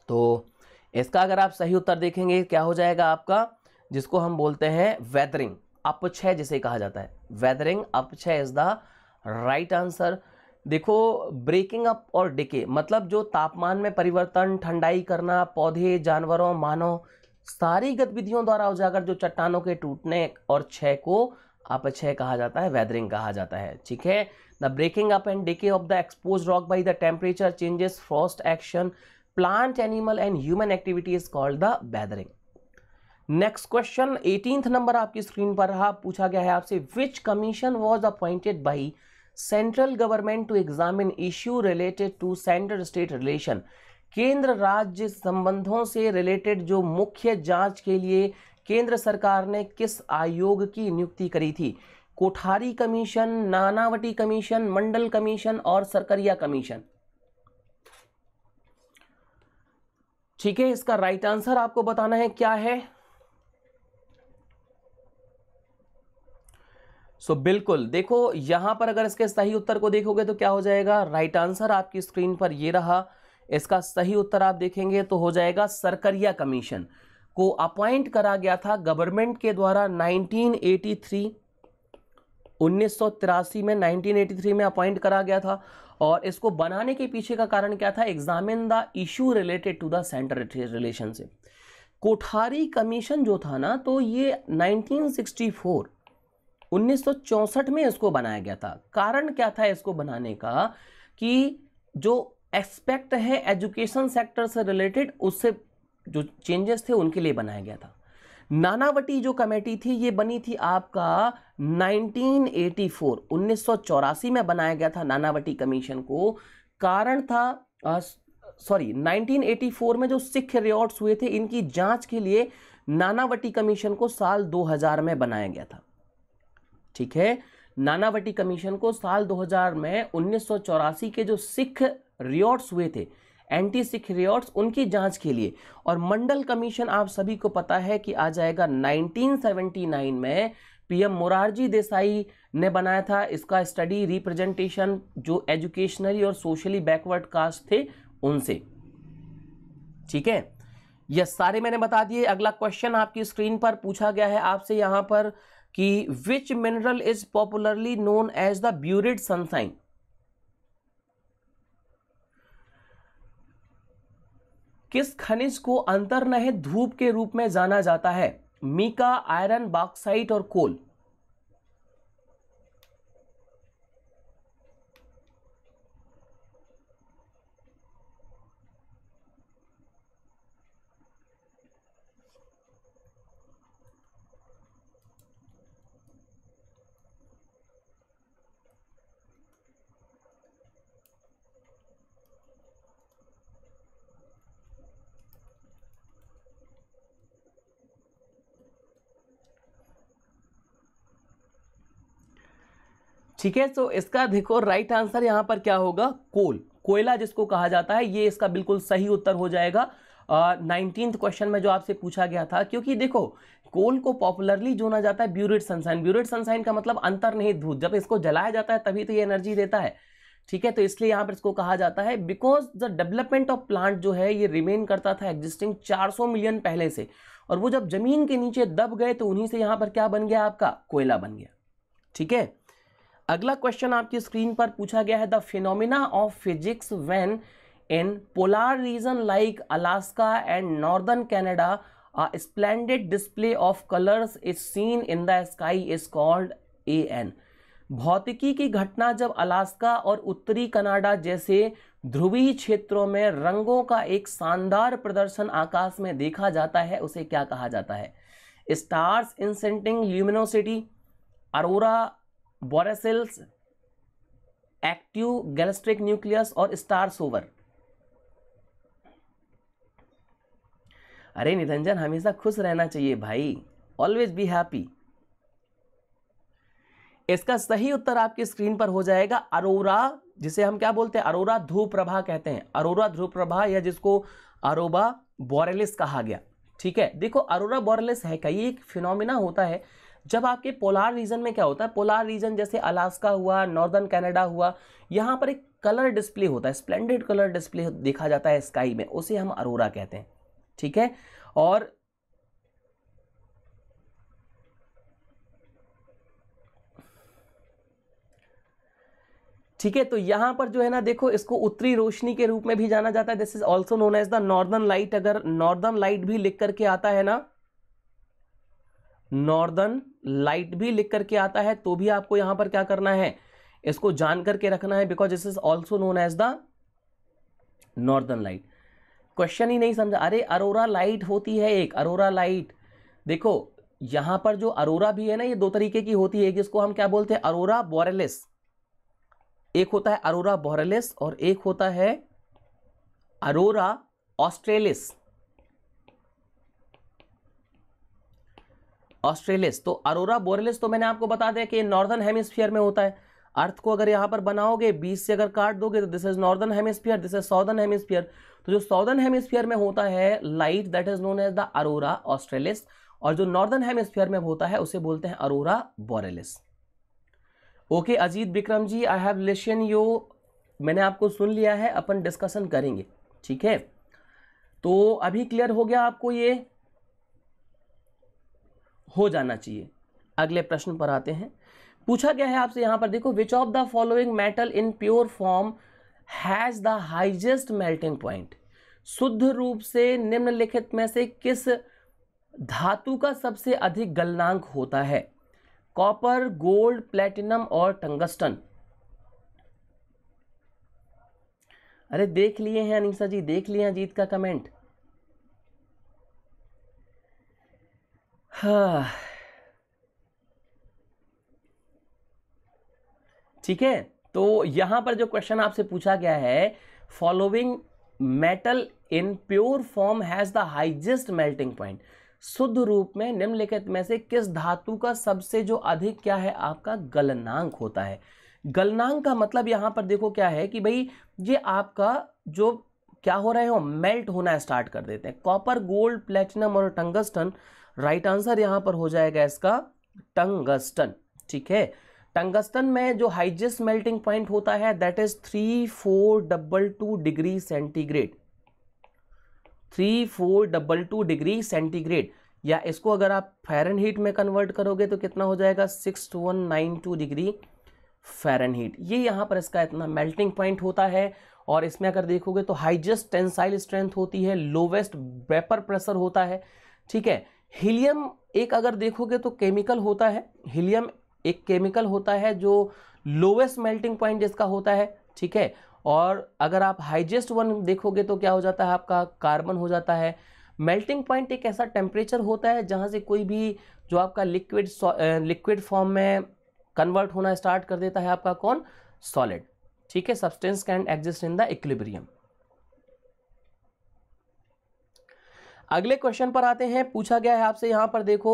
तो इसका अगर आप सही उत्तर देखेंगे क्या हो जाएगा आपका जिसको हम बोलते हैं वेदरिंग अपक्षय जिसे कहा जाता है वेदरिंग अपक्षय इज द राइट आंसर देखो ब्रेकिंग अप और डिके मतलब जो तापमान में परिवर्तन ठंडाई करना पौधे जानवरों मानव सारी गतिविधियों द्वारा उजागर जो चट्टानों के टूटने और क्षय को अपक्षय कहा जाता है वेदरिंग कहा जाता है ठीक है the breaking up and decay of the expose rock by the temperature changes frost action plant animal and human activity is called the weathering next question eighteenth number आपकी स्क्रीन पर रहा पूछा गया है आपसे which commission was appointed by central government to examine issue related to centre state relation केंद्र राज्य संबंधों से रिलेटेड जो मुख्य जांच के लिए केंद्र सरकार ने किस आयोग की नियुक्ति करी थी Kothari commission Nanavati commission Mandal commission और सरकरिया कमीशन ठीक है इसका राइट आंसर आपको बताना है क्या है सो so, बिल्कुल देखो यहां पर अगर इसके सही उत्तर को देखोगे तो क्या हो जाएगा राइट आंसर आपकी स्क्रीन पर ये रहा इसका सही उत्तर आप देखेंगे तो हो जाएगा सरकरिया कमीशन को अपॉइंट करा गया था गवर्नमेंट के द्वारा 1983 1983 में 1983 में अपॉइंट करा गया था और इसको बनाने के पीछे का कारण क्या था examine the issue related to the centre relationship Kothari commission जो था ना तो ये 1964 1964 में इसको बनाया गया था कारण क्या था इसको बनाने का कि जो एक्सपेक्ट है एजुकेशन सेक्टर से रिलेटेड उससे जो चेंजेस थे उनके लिए बनाया गया था नानावटी जो कमेटी थी ये बनी थी आपका 1984 1984 में बनाया गया था नानावटी कमीशन को कारण था सॉरी 1984 में जो सिख रियॉर्ट्स हुए थे इनकी जांच के लिए नानावटी कमीशन को साल 2000 में बनाया गया था ठीक है नानावटी कमीशन को साल 2000 में उन्नीस के जो सिख रियॉर्ड्स हुए थे एंटी सिख रियॉट्स उनकी जांच के लिए और मंडल कमीशन आप सभी को पता है कि आ जाएगा 1979 में पीएम मोरारजी देसाई ने बनाया था इसका स्टडी रिप्रेजेंटेशन जो एजुकेशनली और सोशली बैकवर्ड कास्ट थे उनसे ठीक है यह सारे मैंने बता दिए अगला क्वेश्चन आपकी स्क्रीन पर पूछा गया है आपसे यहां पर कि which mineral is popularly known as the buried sunshine किस खनिज को अंतर्नहित धूप के रूप में जाना जाता है मीका आयरन बॉक्साइट और कोल ठीक है तो इसका देखो राइट आंसर यहाँ पर क्या होगा कोल कोयला जिसको कहा जाता है ये इसका बिल्कुल सही उत्तर हो जाएगा नाइनटीन क्वेश्चन में जो आपसे पूछा गया था क्योंकि देखो कोल को पॉपुलरली जोना जाता है ब्यूरेट सनसाइन ब्यूरेट सनसाइन का मतलब अंतर नहीं धूत जब इसको जलाया जाता है तभी तो ये एनर्जी देता है ठीक है तो इसलिए यहाँ पर इसको कहा जाता है because the development of plant जो है ये रिमेन करता था एग्जिस्टिंग 400 मिलियन पहले से और वो जब जमीन के नीचे दब गए तो उन्हीं से यहाँ पर क्या बन गया आपका कोयला बन गया ठीक है अगला क्वेश्चन आपकी स्क्रीन पर पूछा गया है the phenomena of physics when in polar region like Alaska and northern Canada a display of colours is seen in the sky is called a an भौतिकी की घटना जब अलास्का और उत्तरी कनाडा जैसे ध्रुवीय क्षेत्रों में रंगों का एक शानदार प्रदर्शन आकाश में देखा जाता है उसे क्या कहा जाता है stars incenting luminosity aurora bora active galactic nucleus और स्टार सोवर अरे निरंजन हमेशा खुश रहना चाहिए भाई ऑलवेज बी हैप्पी इसका सही उत्तर आपकी स्क्रीन पर हो जाएगा अरोरा जिसे हम क्या बोलते हैं अरोरा ध्रुव प्रभा कहते हैं अरोरा ध्रुव प्रभा या जिसको अरोबा बोरेलिस कहा गया ठीक है देखो अरोरा बोरेलिस है कई एक फिनोमिना होता है जब आपके पोलार रीजन में क्या होता है पोलार रीजन जैसे अलास्का हुआ नॉर्दर्न कनाडा हुआ यहाँ पर एक कलर डिस्प्ले होता है स्प्लेंडेड कलर डिस्प्ले देखा जाता है स्काई में उसे हम अरोरा कहते हैं ठीक है और ठीक है तो यहाँ पर जो है ना देखो इसको उत्तरी रोशनी के रूप में भी जाना जाता है this is also known as the northern light अगर नॉर्दर्न लाइट भी लिख करके आता है ना नॉर्दर्न लाइट भी लिख करके आता है तो भी आपको यहां पर क्या करना है इसको जान करके रखना है because this is also known as the northern light question ही नहीं समझा अरे अरोरा लाइट होती है एक अरोरा लाइट देखो यहां पर जो अरोरा भी है ना ये दो तरीके की होती है जिसको हम क्या बोलते हैं अरोरा बोरेलिस एक होता है अरोरा बोरेलिस और एक होता है अरोरा ऑस्ट्रेलिस ऑस्ट्रेलिस तो अरोरा बोरेलिस तो मैंने आपको बता दिया कि नॉर्दर्न हेमिस्फीयर में होता है अर्थ को अगर यहाँ पर बनाओगे बीस से अगर काट दोगे तो this is northern hemisphere this is southern hemisphere तो जो साउदर्न हेमिस्फीयर में होता है light that is known as the aurora australis और जो नॉर्दर्न हेमिस्फीयर में होता है उसे बोलते हैं aurora borealis okay Ajit Vikram ji I have listen you मैंने आपको सुन लिया है अपन डिस्कशन करेंगे ठीक है तो अभी क्लियर हो गया आपको ये हो जाना चाहिए अगले प्रश्न पर आते हैं पूछा गया है आपसे यहाँ पर देखो which of the following metal in pure form has the highest melting point शुद्ध रूप से निम्नलिखित में से किस धातु का सबसे अधिक गलनांक होता है कॉपर गोल्ड प्लेटिनम और टंगस्टन अरे देख लिए हैं अनिशा जी देख लिए हैं अजीत का कमेंट ठीक है तो यहां पर जो क्वेश्चन आपसे पूछा गया है following metal in pure form has the highest melting point शुद्ध रूप में निम्नलिखित में से किस धातु का सबसे जो अधिक क्या है आपका गलनांक होता है गलनांक का मतलब यहां पर देखो क्या है कि भाई ये आपका जो क्या हो रहे हो मेल्ट होना स्टार्ट कर देते हैं कॉपर गोल्ड प्लेटिनम और टंगस्टन राइट आंसर यहां पर हो जाएगा इसका टंगस्टन ठीक है टंगस्टन में जो हाइजेस्ट मेल्टिंग पॉइंट होता है that is three four double two degree centigrade three four double two degree centigrade या इसको अगर आप फेरन हीट में कन्वर्ट करोगे तो कितना हो जाएगा six one nine two degree fahrenheit ये यहाँ पर इसका इतना मेल्टिंग पॉइंट होता है और इसमें अगर देखोगे तो हाइजेस्ट टेंसाइल स्ट्रेंथ होती है लोवेस्ट वेपर प्रेशर होता है ठीक है हीलियम एक अगर देखोगे तो केमिकल होता है हीलियम एक केमिकल होता है जो लोवेस्ट मेल्टिंग पॉइंट जिसका होता है ठीक है और अगर आप हाइजेस्ट वन देखोगे तो क्या हो जाता है आपका कार्बन हो जाता है मेल्टिंग पॉइंट एक ऐसा टेम्परेचर होता है जहाँ से कोई भी जो आपका लिक्विड लिक्विड फॉर्म में कन्वर्ट होना स्टार्ट कर देता है आपका कौन सॉलिड ठीक है substance can exist in the equilibrium अगले क्वेश्चन पर आते हैं पूछा गया है आपसे यहाँ पर देखो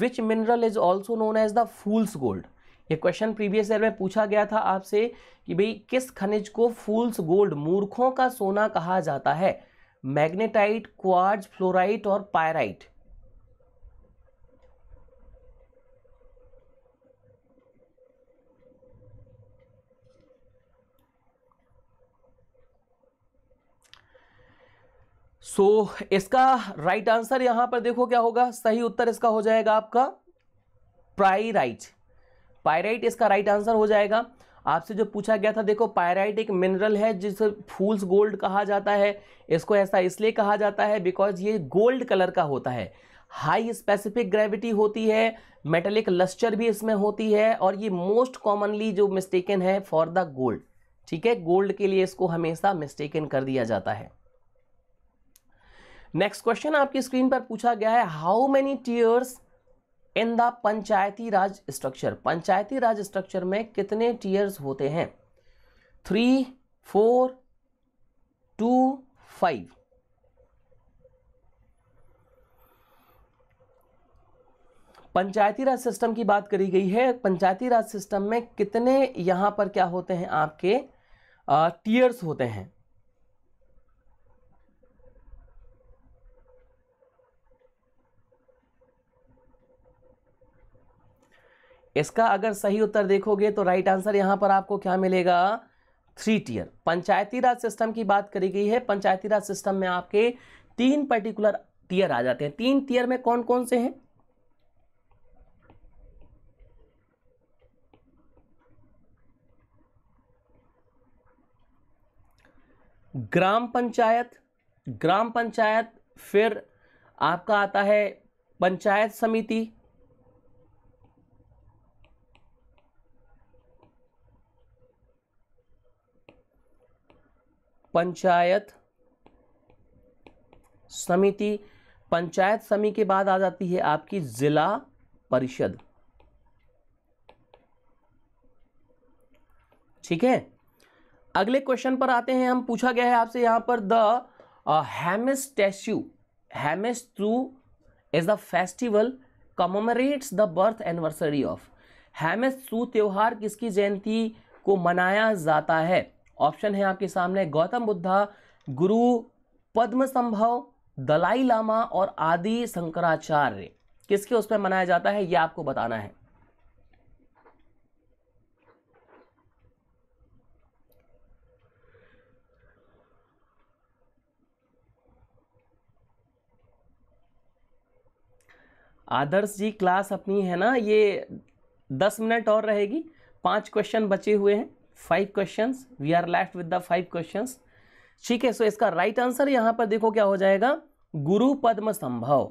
which mineral is also known as the fool's gold ये क्वेश्चन प्रीवियस ईयर में पूछा गया था आपसे कि भाई किस खनिज को फूल्स गोल्ड मूर्खों का सोना कहा जाता है मैग्नेटाइट क्वार्ज फ्लोराइट और पायराइट सो so, इसका राइट आंसर यहां पर देखो क्या होगा सही उत्तर इसका हो जाएगा आपका पायराइट पायराइट इसका राइट आंसर हो जाएगा आपसे जो पूछा गया था देखो पायराइट एक मिनरल है जिसे फूल्स गोल्ड कहा जाता है इसको ऐसा इसलिए कहा जाता है बिकॉज ये गोल्ड कलर का होता है हाई स्पेसिफिक ग्रेविटी होती है मेटेलिक लस्चर भी इसमें होती है और ये मोस्ट कॉमनली जो मिस्टेकन है फॉर द गोल्ड ठीक है गोल्ड के लिए इसको हमेशा मिस्टेकन कर दिया जाता है नेक्स्ट क्वेश्चन आपकी स्क्रीन पर पूछा गया है how many tiers in the panchayati raj structure panchayati raj structure में कितने टीयर्स होते हैं three four two five panchayati raj system की बात करी गई है पंचायती राज सिस्टम में कितने यहां पर क्या होते हैं आपके टीयर्स होते हैं इसका अगर सही उत्तर देखोगे तो राइट आंसर यहाँ पर आपको क्या मिलेगा three tier panchayati raj system की बात करी गई है पंचायती राज सिस्टम में आपके तीन पर्टिकुलर टीयर आ जाते हैं तीन टीयर में कौन कौन से हैं ग्राम पंचायत ग्राम पंचायत फिर आपका आता है पंचायत समिति पंचायत समिति पंचायत समिति के बाद आ जाती है आपकी जिला परिषद ठीक है अगले क्वेश्चन पर आते हैं हम पूछा गया है आपसे यहां पर द हैमिस टेस्यू हैमिस टू is the festival commemorates the birth anniversary of Hemis थ्रू त्यौहार किसकी जयंती को मनाया जाता है ऑप्शन है आपके सामने गौतम बुद्धा गुरु पद्म संभव दलाई लामा और आदि शंकराचार्य किसके उसमें मनाया जाता है यह आपको बताना है आदर्श जी क्लास अपनी है ना ये दस मिनट और रहेगी पांच क्वेश्चन बचे हुए हैं five question we are left with the five question ठीक है सो इसका राइट आंसर यहाँ पर देखो क्या हो जाएगा गुरु पद्म संभव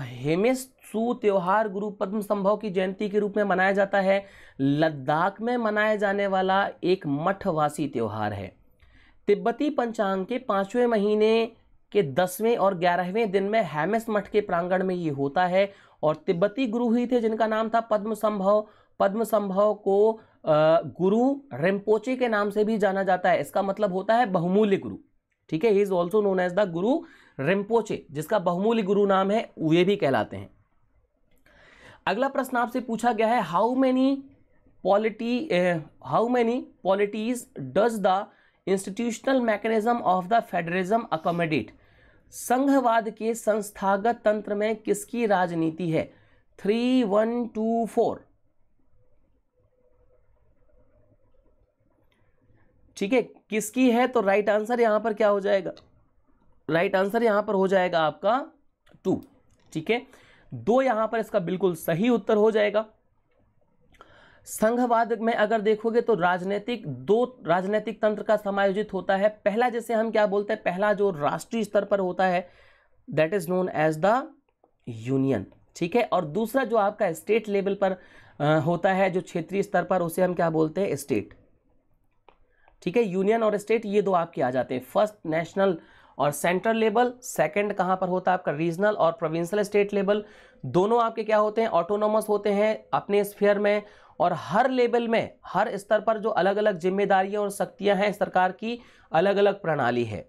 हेमेशु त्यौहार गुरु पद्म संभव की जयंती के रूप में मनाया जाता है लद्दाख में मनाया जाने वाला एक मठवासी त्यौहार है तिब्बती पंचांग के पांचवें महीने के दसवें और ग्यारहवें दिन में हेमेश मठ के प्रांगण में ये होता है और तिब्बती गुरु ही थे जिनका नाम था पद्म संभव पद्म संभव को गुरु रेम्पोचे के नाम से भी जाना जाता है इसका मतलब होता है बहुमूल्य गुरु ठीक है he is also known as the Guru Rinpoche जिसका बहुमूल्य गुरु नाम है वे भी कहलाते हैं अगला प्रश्न आपसे पूछा गया है how many polity how many polities does the institutional mechanism of the federalism accommodate संघवाद के संस्थागत तंत्र में किसकी राजनीति है थ्री वन टू फोर ठीक है किसकी है तो राइट आंसर यहां पर क्या हो जाएगा राइट आंसर यहां पर हो जाएगा आपका टू ठीक है दो यहां पर इसका बिल्कुल सही उत्तर हो जाएगा संघवाद में अगर देखोगे तो राजनीतिक दो राजनीतिक तंत्र का समायोजित होता है पहला जैसे हम क्या बोलते हैं पहला जो राष्ट्रीय स्तर पर होता है that is known as the union ठीक है और दूसरा जो आपका स्टेट लेवल पर आ, होता है जो क्षेत्रीय स्तर पर उसे हम क्या बोलते हैं स्टेट ठीक है यूनियन और स्टेट ये दो आपके आ जाते हैं फर्स्ट नेशनल और सेंट्रल लेवल सेकंड कहाँ पर होता है आपका रीजनल और प्रोविंशियल स्टेट लेवल दोनों आपके क्या होते हैं ऑटोनोमस होते हैं अपने स्फीयर में और हर लेवल में हर स्तर पर जो अलग अलग जिम्मेदारियां और शक्तियां हैं सरकार की अलग अलग प्रणाली है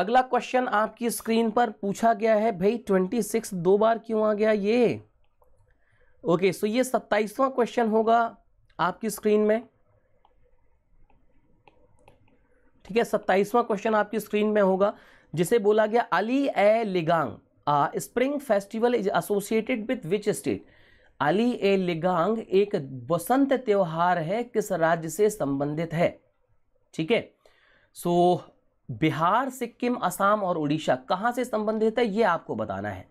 अगला क्वेश्चन आपकी स्क्रीन पर पूछा गया है भाई ट्वेंटी सिक्स दो बार क्यों आ गया ये ओके सो ये सत्ताईसवां क्वेश्चन होगा आपकी स्क्रीन में ठीक है सत्ताईसवां क्वेश्चन आपकी स्क्रीन में होगा जिसे बोला गया Ali Aye Ligang spring festival is associated with which state Ali Aye Ligang एक बसंत त्यौहार है किस राज्य से संबंधित है ठीक है सो बिहार सिक्किम असम और उड़ीसा कहाँ से संबंधित है ये आपको बताना है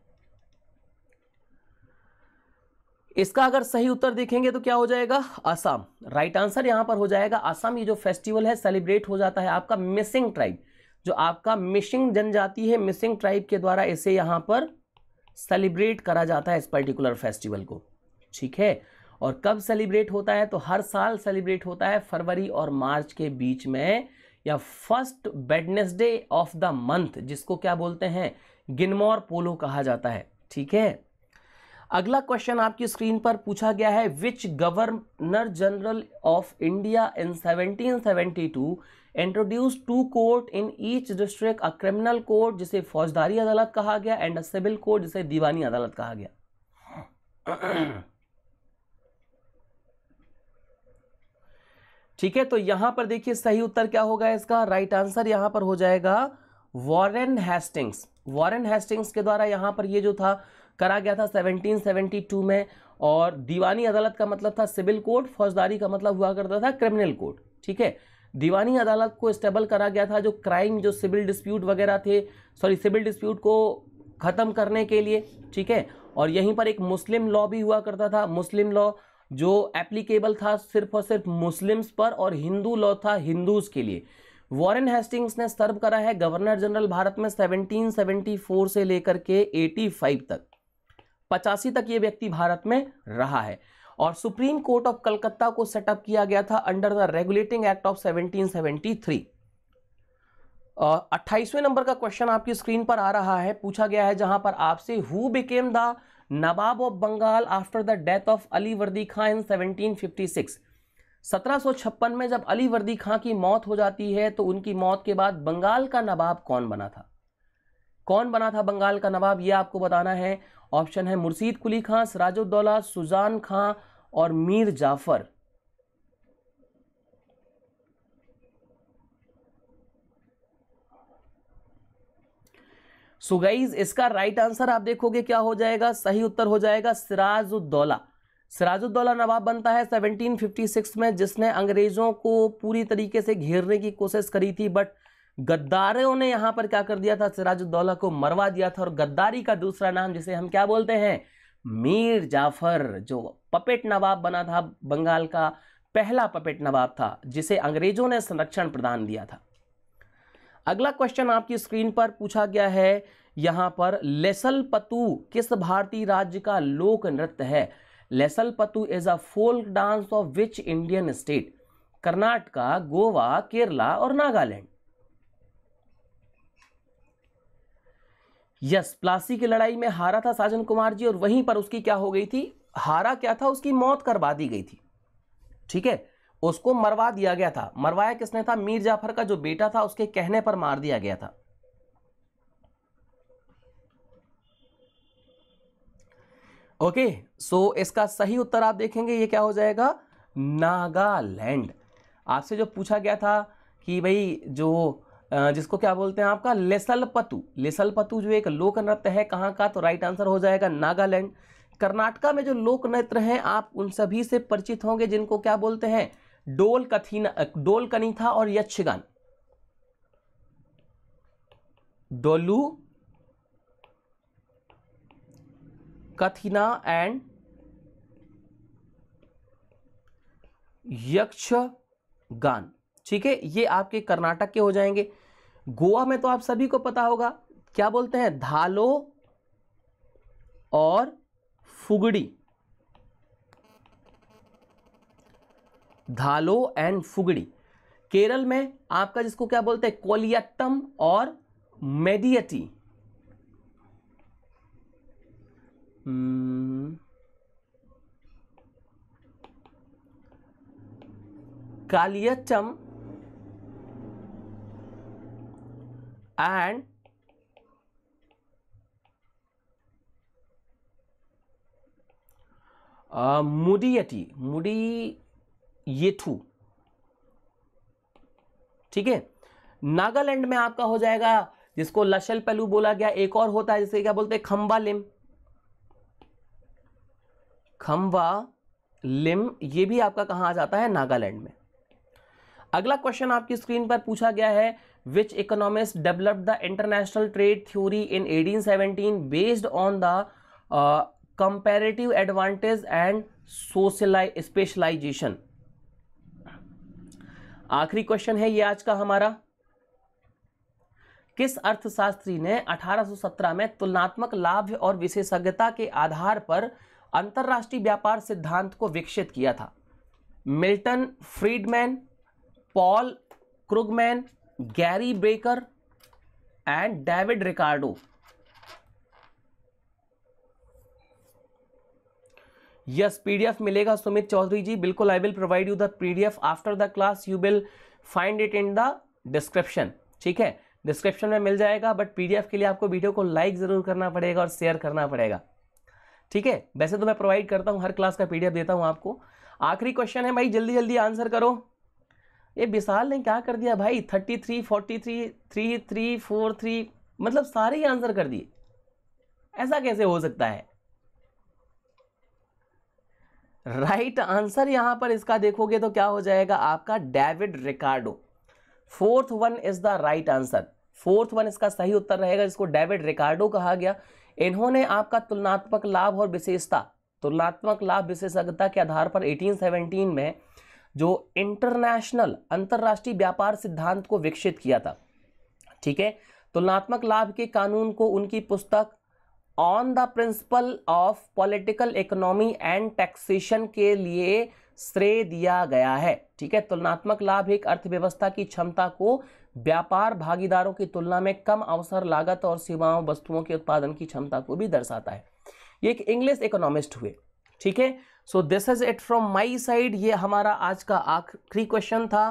इसका अगर सही उत्तर देखेंगे तो क्या हो जाएगा असम राइट आंसर यहां पर हो जाएगा असम ये जो फेस्टिवल है सेलिब्रेट हो जाता है आपका मिसिंग ट्राइब जो आपका मिसिंग जनजाति है मिसिंग ट्राइब के द्वारा इसे यहां पर सेलिब्रेट करा जाता है इस पर्टिकुलर फेस्टिवल को ठीक है और कब सेलिब्रेट होता है तो हर साल सेलिब्रेट होता है फरवरी और मार्च के बीच में या first Wednesday of the month जिसको क्या बोलते हैं गिनमोर पोलो कहा जाता है ठीक है अगला क्वेश्चन आपकी स्क्रीन पर पूछा गया है which governor general of India in 1772 introduce to court in each district a criminal court जिसे फौजदारी अदालत कहा गया एंड अ सिविल कोर्ट जिसे दीवानी अदालत कहा गया ठीक है तो यहां पर देखिए सही उत्तर क्या होगा इसका राइट आंसर यहां पर हो जाएगा वॉरेन हेस्टिंग्स वॉरेन हेस्टिंग्स के द्वारा यहां पर ये जो था करा गया था 1772 में और दीवानी अदालत का मतलब था सिविल कोर्ट फौजदारी का मतलब हुआ करता था क्रिमिनल कोर्ट ठीक है दीवानी अदालत को स्टेबल करा गया था जो क्राइम जो सिविल डिस्प्यूट वगैरह थे सॉरी सिविल डिस्प्यूट को ख़त्म करने के लिए ठीक है और यहीं पर एक मुस्लिम लॉ भी हुआ करता था मुस्लिम लॉ जो एप्लीकेबल था सिर्फ और सिर्फ मुस्लिम्स पर और हिंदू लॉ था हिंदूज़ के लिए वॉरेन हेस्टिंग्स ने सर्व करा है गवर्नर जनरल भारत में 1774 से लेकर के 85 तक पचासी तक ये व्यक्ति भारत में रहा है और सुप्रीम कोर्ट ऑफ कलकत्ता को सेटअप किया गया था under the regulating act of 1773 अट्ठाईसवें नंबर का क्वेश्चन आपकी स्क्रीन पर आ रहा है पूछा गया है जहां पर आपसे who became the nawab of Bengal after the death of Ali Vardi Khan इन 1756 1756 में जब अली वर्दी खां की मौत हो जाती है तो उनकी मौत के बाद बंगाल का नवाब कौन बना था कौन बना था बंगाल का नवाब यह आपको बताना है ऑप्शन है मुर्शीद कुली खां सराजुद्दौला सुजान खां और मीर जाफर सुगैज so इसका राइट आंसर आप देखोगे क्या हो जाएगा सही उत्तर हो जाएगा सिराजुद्दौला सिराजुद्दौला नवाब बनता है 1756 में जिसने अंग्रेजों को पूरी तरीके से घेरने की कोशिश करी थी बट गद्दारों ने यहां पर क्या कर दिया था सिराजुद्दौला को मरवा दिया था और गद्दारी का दूसरा नाम जिसे हम क्या बोलते हैं मीर जाफर जो पपेट नवाब बना था बंगाल का पहला पपेट नवाब था जिसे अंग्रेजों ने संरक्षण प्रदान दिया था अगला क्वेश्चन आपकी स्क्रीन पर पूछा गया है यहां पर लेसल पतु किस भारतीय राज्य का लोक नृत्य है लेसल पतु is a folk dance of which Indian state Karnataka Goa Kerala और नागालैंड यस प्लासी की लड़ाई में हारा था साजन कुमार जी और वहीं पर उसकी क्या हो गई थी हारा क्या था उसकी मौत करवा दी गई थी ठीक है उसको मरवा दिया गया था मरवाया किसने था मीर जाफर का जो बेटा था उसके कहने पर मार दिया गया था ओके सो इसका सही उत्तर आप देखेंगे ये क्या हो जाएगा नागालैंड आपसे जो पूछा गया था कि भाई जो जिसको क्या बोलते हैं आपका लेसलपतु लेसलपतु जो एक लोक नृत्य है कहाँ का तो राइट आंसर हो जाएगा नागालैंड कर्नाटका में जो लोक नृत्य हैं आप उन सभी से परिचित होंगे जिनको क्या बोलते हैं डोल कथीना डोल कनीथा और यक्षगान डोलू कथिना एंड यक्ष गान ठीक है ये आपके कर्नाटक के हो जाएंगे गोवा में तो आप सभी को पता होगा क्या बोलते हैं धालो और फुगड़ी धालो एंड फुगड़ी केरल में आपका जिसको क्या बोलते हैं कोलियट्टम और मेडियटी हम्म। कालियट्टम and uh, mudiyati mudiyetu ठीक है नागालैंड में आपका हो जाएगा जिसको लशल पलू बोला गया एक और होता है जिसे क्या बोलते हैं खम्बा लिम खम्बा लिम ये भी आपका कहां आ जाता है नागालैंड में अगला क्वेश्चन आपकी स्क्रीन पर पूछा गया है which economic develop the international trade theory in eighteen 1817 based on the comparative advantage and socialize specialization आखिरी क्वेश्चन है ये आज का हमारा किस अर्थशास्त्री ने 1817 में तुलनात्मक लाभ और विशेषज्ञता के आधार पर अंतरराष्ट्रीय व्यापार सिद्धांत को विकसित किया था Milton Friedman Paul Krugman Gary Becker and David Ricardo yes PDF मिलेगा सुमित चौधरी जी बिल्कुल I will provide you the PDF after the class you will find it in the description ठीक है डिस्क्रिप्शन में मिल जाएगा बट पीडीएफ के लिए आपको वीडियो को लाइक ज़रूर करना पड़ेगा और शेयर करना पड़ेगा ठीक है वैसे तो मैं प्रोवाइड करता हूं हर क्लास का पीडीएफ देता हूं आपको आखिरी क्वेश्चन है भाई जल्दी जल्दी आंसर करो ये विशाल ने क्या कर दिया भाई thirty three forty three three three four three मतलब सारे ही आंसर कर दिए ऐसा कैसे हो सकता है राइट right आंसर यहां पर इसका देखोगे तो क्या हो जाएगा आपका David Ricardo fourth one is the right answer fourth one इसका सही उत्तर रहेगा जिसको डेविड रिकार्डो कहा गया इन्होंने आपका तुलनात्मक लाभ और विशेषता तुलनात्मक लाभ विशेषज्ञता के आधार पर 1817 में जो इंटरनेशनल अंतर्राष्ट्रीय व्यापार सिद्धांत को विकसित किया था ठीक है तुलनात्मक लाभ के कानून को उनकी पुस्तक on the principle of political economy and taxation के लिए श्रेय दिया गया है ठीक है तुलनात्मक लाभ एक अर्थव्यवस्था की क्षमता को व्यापार भागीदारों की तुलना में कम अवसर लागत और सेवाओं वस्तुओं के उत्पादन की क्षमता को भी दर्शाता है ये एक इंग्लिश इकोनॉमिस्ट हुए ठीक है so this is it from my side ये हमारा आज का आखिरी क्वेश्चन था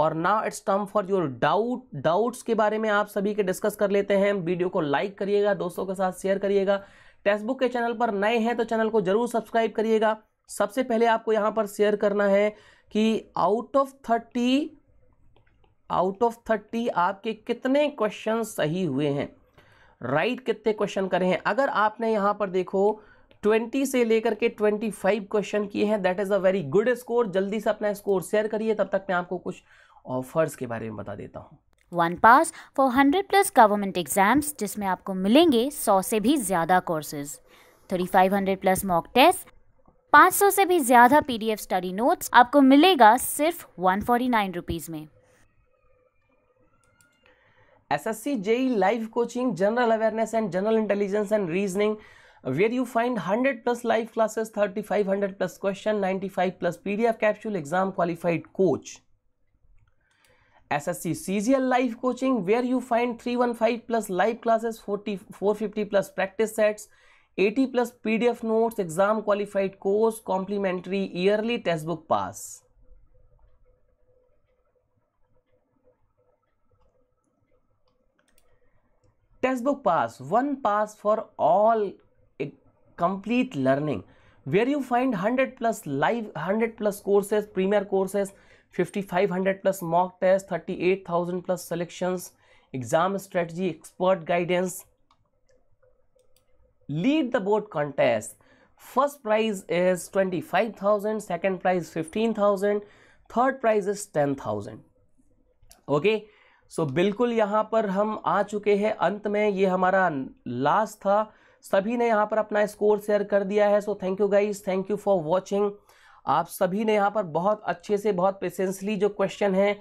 और now it's term for your doubt doubts के बारे में आप सभी के डिस्कस कर लेते हैं वीडियो को लाइक करिएगा दोस्तों के साथ शेयर करिएगा टेक्स्ट बुक के चैनल पर नए हैं तो चैनल को जरूर सब्सक्राइब करिएगा सबसे पहले आपको यहाँ पर शेयर करना है कि out of thirty out of thirty आपके कितने क्वेश्चन सही हुए हैं राइट right कितने क्वेश्चन करे हैं अगर आपने यहाँ पर देखो ट्वेंटी से लेकर के ट्वेंटी फाइव क्वेश्चन किए हैं that is a very good score जल्दी से अपना स्कोर शेयर करिए तब तक मैं आपको कुछ ऑफर्स के बारे में बता देता हूँ one pass for hundred plus government exams जिसमें आपको मिलेंगे सौ से भी ज़्यादा courses thirty five hundred plus mock test पाँच सौ से भी ज़्यादा P D F study notes आपको मिलेगा सिर्फ वन फोर्टी नाइन रुपीज़ में S S C JE live coaching general awareness and general intelligence and reasoning where you find 100 plus live classes, 3500 plus question, 95 plus PDF capsule, exam qualified coach. SSC CGL live coaching where you find 315 plus live classes, 40, 450 plus practice sets, 80 plus PDF notes, exam qualified course, complimentary yearly test book pass. Test book pass, one pass for all complete learning where you find 100 plus live 100 plus courses premier courses 5500 plus mock tests 38000 plus selections exam strategy expert guidance lead the board contest first prize is 25000 second prize 15000 third prize is 10000 okay okay so बिल्कुल यहाँ पर हम आ चुके हैं अंत में ये हमारा लास्ट था सभी ने यहाँ पर अपना स्कोर शेयर कर दिया है so thank you guys thank you for watching आप सभी ने यहाँ पर बहुत अच्छे से बहुत पेशेंसली जो क्वेश्चन है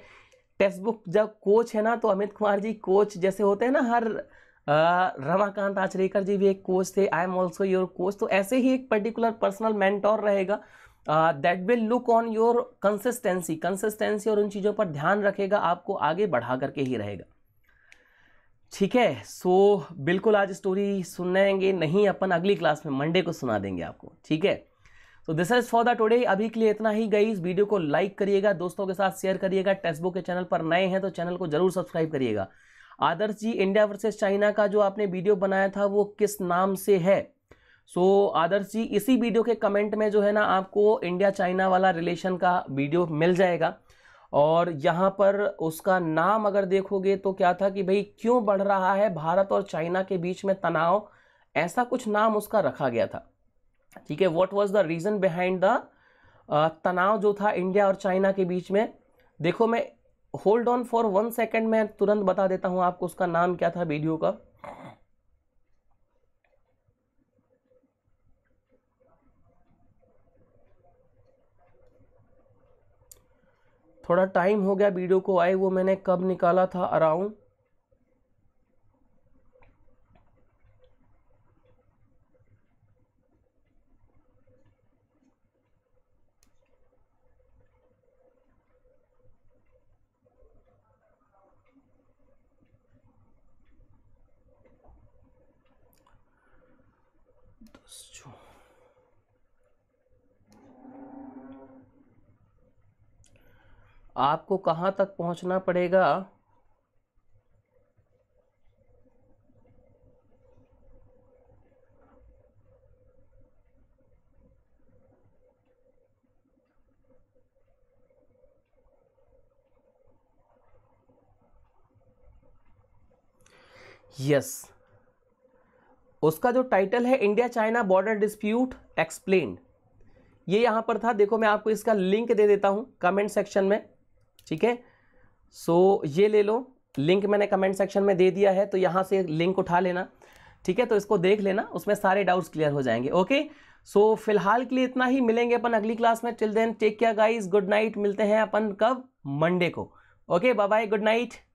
टेक्स्ट बुक जब कोच है ना तो अमित कुमार जी कोच जैसे होते हैं ना हर रमाकांत आचरेकर जी भी एक कोच थे I am also your coach तो ऐसे ही एक पर्टिकुलर पर्सनल मैंटोर रहेगा that will look on your consistency consistency और उन चीज़ों पर ध्यान रखेगा आपको आगे बढ़ा करके ही रहेगा ठीक है सो बिल्कुल आज स्टोरी सुनाएंगे नहीं अपन अगली क्लास में मंडे को सुना देंगे आपको ठीक है तो this is for the today अभी के लिए इतना ही गई इस वीडियो को लाइक करिएगा दोस्तों के साथ शेयर करिएगा टेस्टबुक के चैनल पर नए हैं तो चैनल को जरूर सब्सक्राइब करिएगा Adarsh ji India versus China का जो आपने वीडियो बनाया था वो किस नाम से है सो so, आदर्श जी इसी वीडियो के कमेंट में जो है ना आपको इंडिया चाइना वाला रिलेशन का वीडियो मिल जाएगा और यहाँ पर उसका नाम अगर देखोगे तो क्या था कि भाई क्यों बढ़ रहा है भारत और चाइना के बीच में तनाव ऐसा कुछ नाम उसका रखा गया था ठीक है what was the reason behind the तनाव जो था इंडिया और चाइना के बीच में देखो मैं hold on for one second मैं तुरंत बता देता हूँ आपको उसका नाम क्या था वीडियो का थोड़ा टाइम हो गया वीडियो को आए वो मैंने कब निकाला था अराउंड आपको कहां तक पहुंचना पड़ेगा यस yes. उसका जो टाइटल है India China border dispute explain ये यहां पर था देखो मैं आपको इसका लिंक दे देता हूं कमेंट सेक्शन में ठीक है सो ये ले लो लिंक मैंने कमेंट सेक्शन में दे दिया है तो यहाँ से लिंक उठा लेना ठीक है तो इसको देख लेना उसमें सारे डाउट्स क्लियर हो जाएंगे ओके सो so, फिलहाल के लिए इतना ही मिलेंगे अपन अगली क्लास में till then take care guys good night मिलते हैं अपन कब मंडे को okay bye bye good night